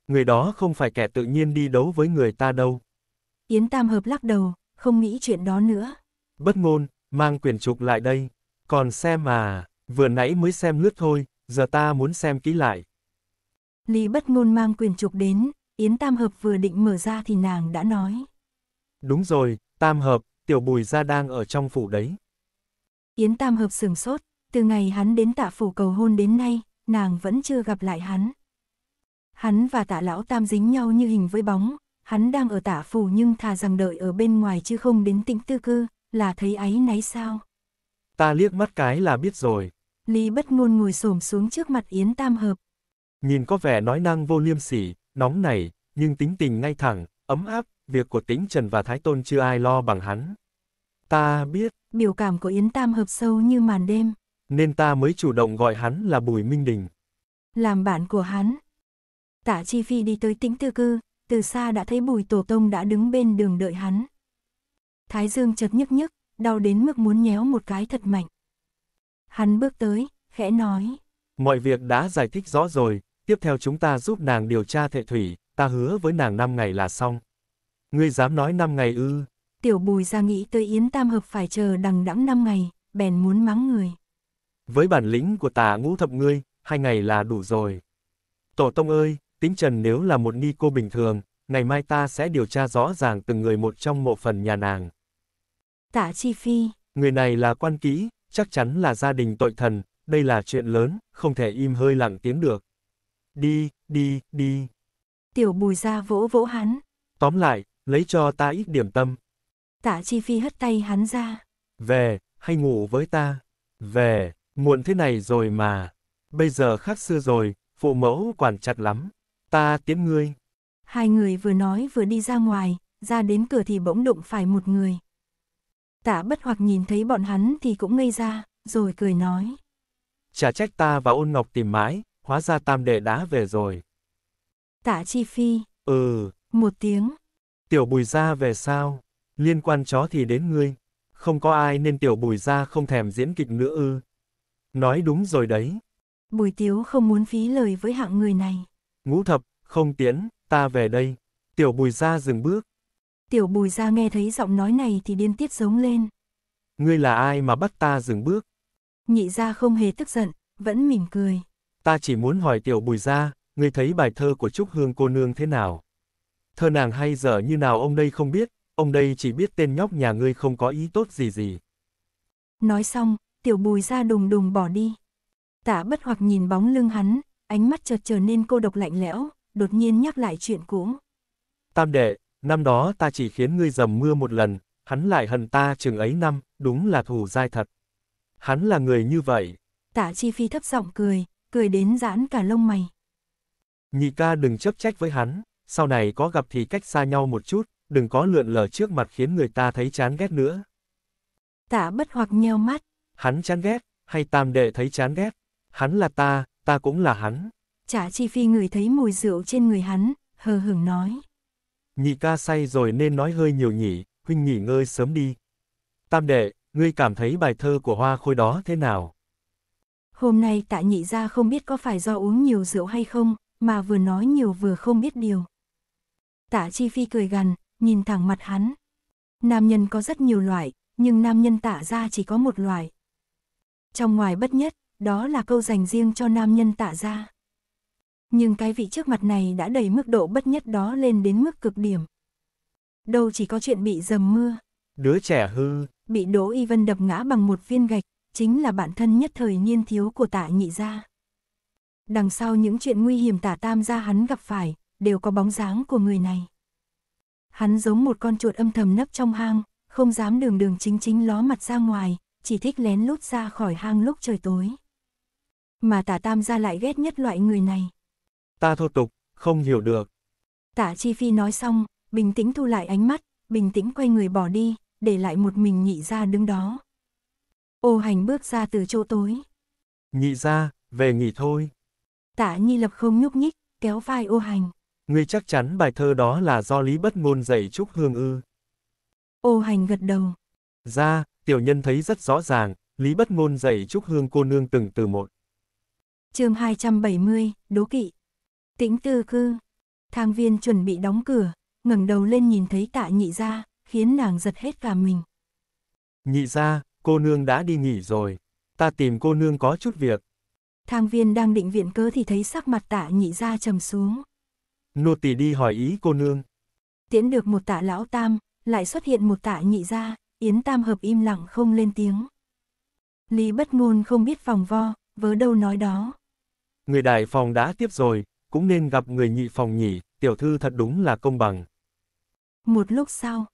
Người đó không phải kẻ tự nhiên đi đấu với người ta đâu. Yến Tam Hợp lắc đầu, không nghĩ chuyện đó nữa. Bất ngôn, mang quyển trục lại đây. Còn xem mà, vừa nãy mới xem lướt thôi, giờ ta muốn xem kỹ lại. Lý bất ngôn mang quyển trục đến, Yến Tam Hợp vừa định mở ra thì nàng đã nói. Đúng rồi, Tam Hợp, tiểu bùi ra đang ở trong phủ đấy. Yến Tam Hợp sừng sốt, từ ngày hắn đến tạ phủ cầu hôn đến nay, nàng vẫn chưa gặp lại hắn. Hắn và tạ lão tam dính nhau như hình với bóng, hắn đang ở tạ phủ nhưng thà rằng đợi ở bên ngoài chứ không đến tĩnh tư cư, là thấy ấy náy sao. Ta liếc mắt cái là biết rồi. Lý bất ngôn ngồi xổm xuống trước mặt Yến Tam Hợp. Nhìn có vẻ nói năng vô liêm sỉ, nóng nảy, nhưng tính tình ngay thẳng, ấm áp, việc của tính Trần và Thái Tôn chưa ai lo bằng hắn. Ta biết. Biểu cảm của Yến Tam Hợp sâu như màn đêm nên ta mới chủ động gọi hắn là Bùi Minh Đình. Làm bạn của hắn. Tạ Chi Phi đi tới tính tư cư, từ xa đã thấy Bùi Tổ Tông đã đứng bên đường đợi hắn. Thái Dương chợt nhức nhức, đau đến mức muốn nhéo một cái thật mạnh. Hắn bước tới, khẽ nói. Mọi việc đã giải thích rõ rồi, tiếp theo chúng ta giúp nàng điều tra thệ thủy, ta hứa với nàng 5 ngày là xong. Ngươi dám nói 5 ngày ư? Tiểu bùi ra nghĩ tới Yến Tam Hợp phải chờ đằng đẵng 5 ngày, bèn muốn mắng người. Với bản lĩnh của tà ngũ thập ngươi, hai ngày là đủ rồi. Tổ tông ơi, tính trần nếu là một ni cô bình thường, ngày mai ta sẽ điều tra rõ ràng từng người một trong mộ phần nhà nàng. Tạ Chi Phi. Người này là quan kỹ, chắc chắn là gia đình tội thần, đây là chuyện lớn, không thể im hơi lặng tiếng được. Đi, đi, đi. Tiểu bùi ra vỗ vỗ hắn. Tóm lại, lấy cho ta ít điểm tâm. Tạ Chi Phi hất tay hắn ra. Về, hay ngủ với ta. Về. Muộn thế này rồi mà. Bây giờ khác xưa rồi, phụ mẫu quản chặt lắm. Ta tiễn ngươi. Hai người vừa nói vừa đi ra ngoài, ra đến cửa thì bỗng đụng phải một người. Tạ bất hoặc nhìn thấy bọn hắn thì cũng ngây ra, rồi cười nói. Chả trách ta và ôn ngọc tìm mãi, hóa ra tam đệ đã về rồi. Tạ chi phi. Ừ. Một tiếng. Tiểu bùi ra về sao? Liên quan chó thì đến ngươi. Không có ai nên tiểu bùi ra không thèm diễn kịch nữa ư. Nói đúng rồi đấy. Bùi tiếu không muốn phí lời với hạng người này. Ngũ thập, không tiễn, ta về đây. Tiểu bùi Gia dừng bước. Tiểu bùi Gia nghe thấy giọng nói này thì điên tiết giống lên. Ngươi là ai mà bắt ta dừng bước? Nhị gia không hề tức giận, vẫn mỉm cười. Ta chỉ muốn hỏi tiểu bùi Gia, ngươi thấy bài thơ của Trúc Hương cô nương thế nào? Thơ nàng hay dở như nào ông đây không biết, ông đây chỉ biết tên nhóc nhà ngươi không có ý tốt gì gì. Nói xong, tiểu bùi ra đùng đùng bỏ đi. Tạ bất hoặc nhìn bóng lưng hắn, ánh mắt chợt trở nên cô độc lạnh lẽo, đột nhiên nhắc lại chuyện cũ. Tam đệ, năm đó ta chỉ khiến ngươi dầm mưa một lần, hắn lại hận ta chừng ấy năm, đúng là thù dai thật. Hắn là người như vậy. Tạ chi phi thấp giọng cười, cười đến giãn cả lông mày. Nhị ca đừng chấp trách với hắn, sau này có gặp thì cách xa nhau một chút, đừng có lượn lờ trước mặt khiến người ta thấy chán ghét nữa. Tạ bất hoặc nheo mắt, Hắn chán ghét, hay tam đệ thấy chán ghét. Hắn là ta, ta cũng là hắn. trả chi phi người thấy mùi rượu trên người hắn, hờ hững nói. Nhị ca say rồi nên nói hơi nhiều nhỉ, huynh nghỉ ngơi sớm đi. Tam đệ, ngươi cảm thấy bài thơ của hoa khôi đó thế nào? Hôm nay tạ nhị ra không biết có phải do uống nhiều rượu hay không, mà vừa nói nhiều vừa không biết điều. Tạ Chi Phi cười gằn, nhìn thẳng mặt hắn. Nam nhân có rất nhiều loại, nhưng nam nhân tạ ra chỉ có một loại. Trong ngoài bất nhất, đó là câu dành riêng cho nam nhân tạ ra. Nhưng cái vị trước mặt này đã đẩy mức độ bất nhất đó lên đến mức cực điểm. Đâu chỉ có chuyện bị dầm mưa. Đứa trẻ hư. Bị Đỗ Y Vân đập ngã bằng một viên gạch, chính là bạn thân nhất thời niên thiếu của tạ nhị gia. Đằng sau những chuyện nguy hiểm tả tam gia hắn gặp phải, đều có bóng dáng của người này. Hắn giống một con chuột âm thầm nấp trong hang, không dám đường đường chính chính ló mặt ra ngoài, chỉ thích lén lút ra khỏi hang lúc trời tối. Mà tả tam gia lại ghét nhất loại người này. Ta thô tục, không hiểu được. Tả chi phi nói xong, bình tĩnh thu lại ánh mắt, bình tĩnh quay người bỏ đi, để lại một mình nhị gia đứng đó. Ô hành bước ra từ chỗ tối. Nhị gia về nghỉ thôi. Tả nhi lập không nhúc nhích, kéo vai ô hành. Ngươi chắc chắn bài thơ đó là do Lý Bất Ngôn dạy Trúc Hương ư. Ô hành gật đầu. Ra, tiểu nhân thấy rất rõ ràng, Lý Bất Ngôn dạy Trúc Hương cô nương từng từ một. chương 270, Đố Kỵ Tĩnh tư cư Thang viên chuẩn bị đóng cửa, ngẩng đầu lên nhìn thấy tạ nhị ra, khiến nàng giật hết cả mình. Nhị ra, cô nương đã đi nghỉ rồi, ta tìm cô nương có chút việc. Thang viên đang định viện cớ thì thấy sắc mặt tạ nhị ra trầm xuống. Nô tỳ đi hỏi ý cô nương. Tiễn được một tạ lão tam, lại xuất hiện một tạ nhị ra, Yến Tam Hợp im lặng không lên tiếng. Lý bất ngôn không biết phòng vo, vớ đâu nói đó. Người đại phòng đã tiếp rồi, cũng nên gặp người nhị phòng nhỉ, tiểu thư thật đúng là công bằng. Một lúc sau,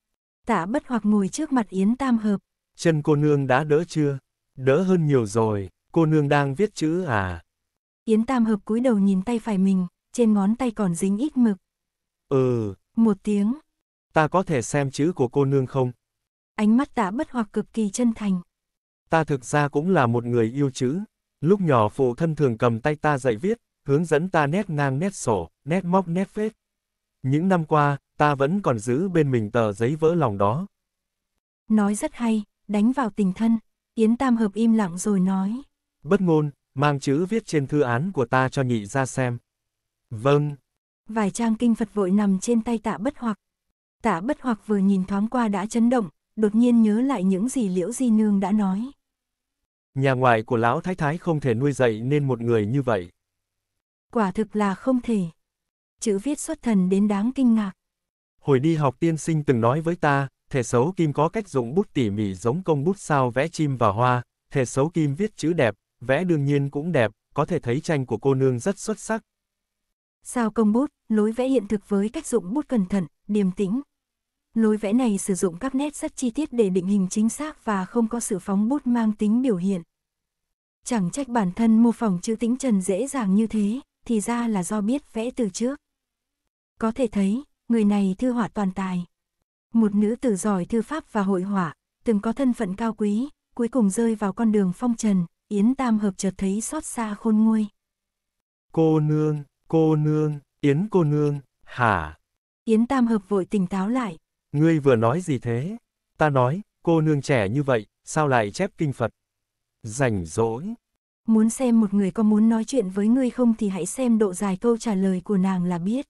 tạ bất hoặc ngồi trước mặt Yến Tam Hợp. Chân cô nương đã đỡ chưa? Đỡ hơn nhiều rồi, cô nương đang viết chữ à? Yến Tam Hợp cúi đầu nhìn tay phải mình, trên ngón tay còn dính ít mực. Ừ. Một tiếng. Ta có thể xem chữ của cô nương không? ánh mắt tạ bất hoặc cực kỳ chân thành. Ta thực ra cũng là một người yêu chữ. Lúc nhỏ phụ thân thường cầm tay ta dạy viết, hướng dẫn ta nét ngang nét sổ, nét móc nét phết. Những năm qua, ta vẫn còn giữ bên mình tờ giấy vỡ lòng đó. Nói rất hay, đánh vào tình thân, Yến Tam Hợp im lặng rồi nói. Bất ngôn, mang chữ viết trên thư án của ta cho nhị ra xem. Vâng. Vài trang kinh Phật vội nằm trên tay tạ bất hoặc. Tạ bất hoặc vừa nhìn thoáng qua đã chấn động, đột nhiên nhớ lại những gì Liễu Di Nương đã nói. Nhà ngoại của Lão Thái Thái không thể nuôi dạy nên một người như vậy. Quả thực là không thể. Chữ viết xuất thần đến đáng kinh ngạc. Hồi đi học tiên sinh từng nói với ta, thể xấu kim có cách dụng bút tỉ mỉ giống công bút sao vẽ chim và hoa, thể xấu kim viết chữ đẹp, vẽ đương nhiên cũng đẹp, có thể thấy tranh của cô nương rất xuất sắc. Sao công bút, lối vẽ hiện thực với cách dụng bút cẩn thận, điềm tĩnh, lối vẽ này sử dụng các nét rất chi tiết để định hình chính xác và không có sự phóng bút mang tính biểu hiện. Chẳng trách bản thân mô phỏng chữ tĩnh trần dễ dàng như thế, thì ra là do biết vẽ từ trước. Có thể thấy, người này thư họa toàn tài. Một nữ tử giỏi thư pháp và hội họa, từng có thân phận cao quý, cuối cùng rơi vào con đường phong trần, Yến Tam Hợp chợt thấy xót xa khôn nguôi. Cô nương, cô nương, Yến cô nương, hả? Yến Tam Hợp vội tỉnh táo lại, Ngươi vừa nói gì thế? Ta nói, cô nương trẻ như vậy, sao lại chép kinh Phật? Rảnh rỗi. Muốn xem một người có muốn nói chuyện với ngươi không thì hãy xem độ dài câu trả lời của nàng là biết.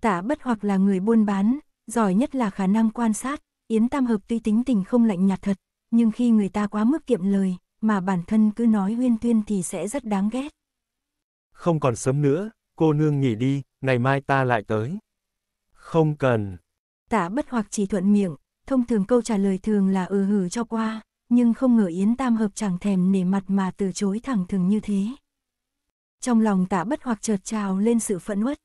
Tả bất hoặc là người buôn bán, giỏi nhất là khả năng quan sát, Yến Tam Hợp tuy tính tình không lạnh nhạt thật, nhưng khi người ta quá mức kiệm lời, mà bản thân cứ nói huyên tuyên thì sẽ rất đáng ghét. Không còn sớm nữa, cô nương nghỉ đi, ngày mai ta lại tới. Không cần, tạ bất hoặc chỉ thuận miệng, thông thường câu trả lời thường là ừ hừ cho qua, nhưng không ngờ Yến Tam Hợp chẳng thèm nể mặt mà từ chối thẳng thừng như thế. Trong lòng tạ bất hoặc chợt trào lên sự phẫn uất.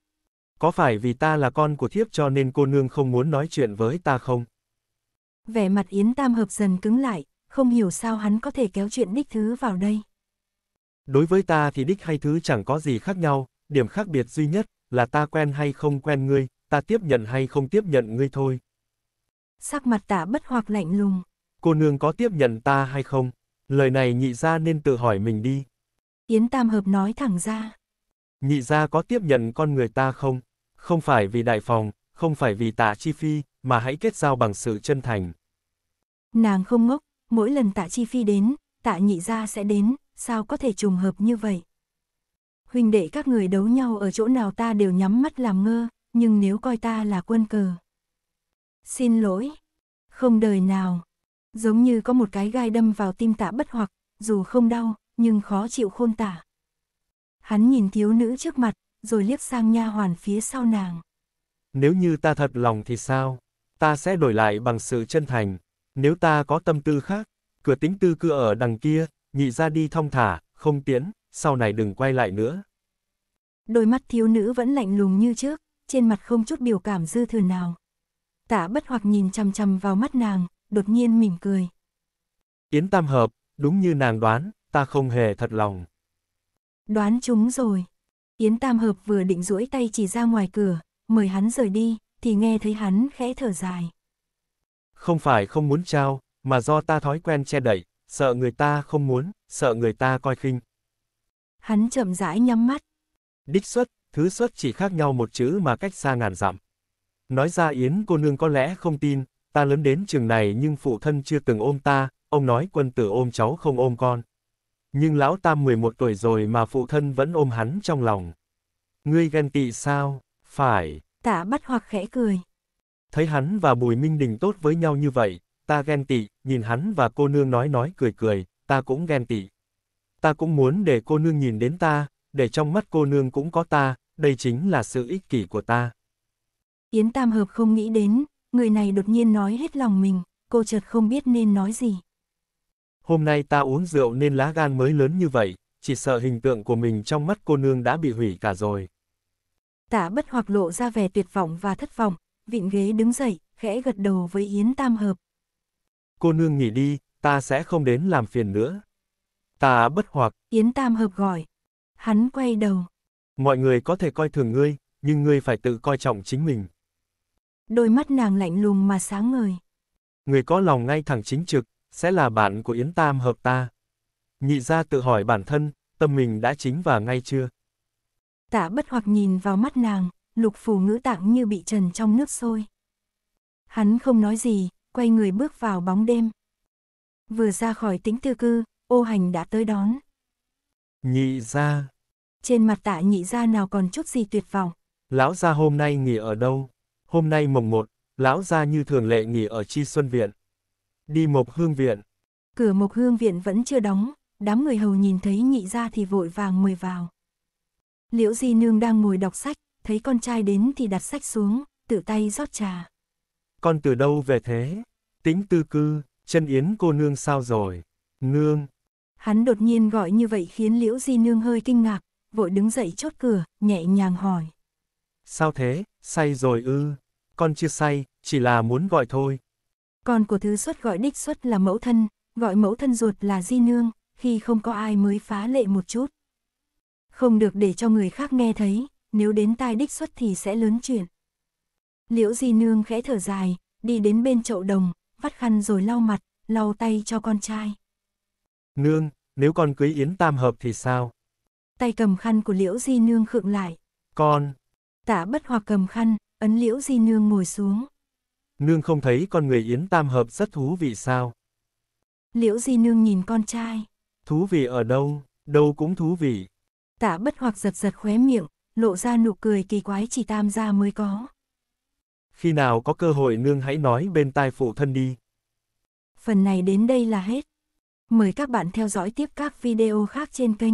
Có phải vì ta là con của thiếp cho nên cô nương không muốn nói chuyện với ta không? Vẻ mặt Yến Tam Hợp dần cứng lại, không hiểu sao hắn có thể kéo chuyện đích thứ vào đây. Đối với ta thì đích hay thứ chẳng có gì khác nhau, điểm khác biệt duy nhất là ta quen hay không quen ngươi, ta tiếp nhận hay không tiếp nhận ngươi thôi. Sắc mặt tạ bất hoặc lạnh lùng. Cô nương có tiếp nhận ta hay không? Lời này nhị ra nên tự hỏi mình đi. Yến Tam Hợp nói thẳng ra. Nhị ra có tiếp nhận con người ta không? Không phải vì đại phòng, không phải vì tạ chi phi, mà hãy kết giao bằng sự chân thành. Nàng không ngốc, mỗi lần tạ chi phi đến, tạ nhị ra sẽ đến, sao có thể trùng hợp như vậy? Huynh đệ các người đấu nhau ở chỗ nào ta đều nhắm mắt làm ngơ, nhưng nếu coi ta là quân cờ. Xin lỗi, không đời nào. Giống như có một cái gai đâm vào tim tạ bất hoặc, dù không đau, nhưng khó chịu khôn tả. Hắn nhìn thiếu nữ trước mặt, rồi liếc sang nha hoàn phía sau nàng. Nếu như ta thật lòng thì sao? Ta sẽ đổi lại bằng sự chân thành. Nếu ta có tâm tư khác, cửa tính tư cưa ở đằng kia, nhị ra đi thong thả, không tiễn, sau này đừng quay lại nữa. Đôi mắt thiếu nữ vẫn lạnh lùng như trước, trên mặt không chút biểu cảm dư thừa nào. Tạ bất hoặc nhìn chằm chằm vào mắt nàng, đột nhiên mỉm cười. Yến Tam Hợp, đúng như nàng đoán, ta không hề thật lòng. Đoán chúng rồi. Yến Tam Hợp vừa định duỗi tay chỉ ra ngoài cửa, mời hắn rời đi, thì nghe thấy hắn khẽ thở dài. Không phải không muốn trao, mà do ta thói quen che đậy, sợ người ta không muốn, sợ người ta coi khinh. Hắn chậm rãi nhắm mắt. Đích xuất, thứ xuất chỉ khác nhau một chữ mà cách xa ngàn dặm. Nói ra Yến cô nương có lẽ không tin, ta lớn đến trường này nhưng phụ thân chưa từng ôm ta, ông nói quân tử ôm cháu không ôm con. Nhưng lão tam 11 tuổi rồi mà phụ thân vẫn ôm hắn trong lòng. Ngươi ghen tị sao, phải. Tạ bắt hoặc khẽ cười. Thấy hắn và Bùi Minh Đình tốt với nhau như vậy, ta ghen tị, nhìn hắn và cô nương nói nói cười cười, ta cũng ghen tị. Ta cũng muốn để cô nương nhìn đến ta, để trong mắt cô nương cũng có ta, đây chính là sự ích kỷ của ta. Yến Tam Hợp không nghĩ đến, người này đột nhiên nói hết lòng mình, cô chợt không biết nên nói gì. Hôm nay ta uống rượu nên lá gan mới lớn như vậy, chỉ sợ hình tượng của mình trong mắt cô nương đã bị hủy cả rồi. Tả bất hoặc lộ ra vẻ tuyệt vọng và thất vọng, vịn ghế đứng dậy, khẽ gật đầu với Yến Tam Hợp. Cô nương nghỉ đi, ta sẽ không đến làm phiền nữa. Tả bất hoặc. Yến Tam Hợp gọi. Hắn quay đầu, Mọi người có thể coi thường ngươi, nhưng ngươi phải tự coi trọng chính mình. Đôi mắt nàng lạnh lùng mà sáng ngời. Người có lòng ngay thẳng chính trực, sẽ là bạn của Yến Tam hợp ta. Nhị ra tự hỏi bản thân, tâm mình đã chính và ngay chưa? Tạ bất hoặc nhìn vào mắt nàng, lục phù ngữ tạng như bị trần trong nước sôi. Hắn không nói gì, quay người bước vào bóng đêm. Vừa ra khỏi tính tư cư, ô hành đã tới đón. Nhị ra, trên mặt tạ nhị ra nào còn chút gì tuyệt vọng. Lão gia hôm nay nghỉ ở đâu? Hôm nay mồng một, lão gia như thường lệ nghỉ ở Chi Xuân Viện. Đi Mộc Hương Viện. Cửa Mộc Hương Viện vẫn chưa đóng, đám người hầu nhìn thấy nhị gia thì vội vàng mời vào. Liễu Di Nương đang ngồi đọc sách, thấy con trai đến thì đặt sách xuống, tự tay rót trà. Con từ đâu về thế? Tính tư cư, chân yến cô nương sao rồi? Nương. Hắn đột nhiên gọi như vậy khiến Liễu Di Nương hơi kinh ngạc, vội đứng dậy chốt cửa, nhẹ nhàng hỏi. Sao thế, say rồi ư? Con chưa say, chỉ là muốn gọi thôi. Con của thứ xuất gọi đích xuất là mẫu thân, gọi mẫu thân ruột là di nương, khi không có ai mới phá lệ một chút. Không được để cho người khác nghe thấy, nếu đến tai đích xuất thì sẽ lớn chuyện. Liễu di nương khẽ thở dài, đi đến bên chậu đồng, vắt khăn rồi lau mặt, lau tay cho con trai. Nương, nếu con cưới Yến Tam Hợp thì sao? tay cầm khăn của Liễu Di Nương khựng lại. Con. Tạ bất hoặc cầm khăn, ấn Liễu Di Nương ngồi xuống. Nương không thấy con người Yến Tam Hợp rất thú vị sao? Liễu Di Nương nhìn con trai. Thú vị ở đâu, đâu cũng thú vị. Tạ bất hoặc giật giật khóe miệng, lộ ra nụ cười kỳ quái chỉ tam gia mới có. Khi nào có cơ hội nương hãy nói bên tai phụ thân đi. Phần này đến đây là hết. Mời các bạn theo dõi tiếp các video khác trên kênh.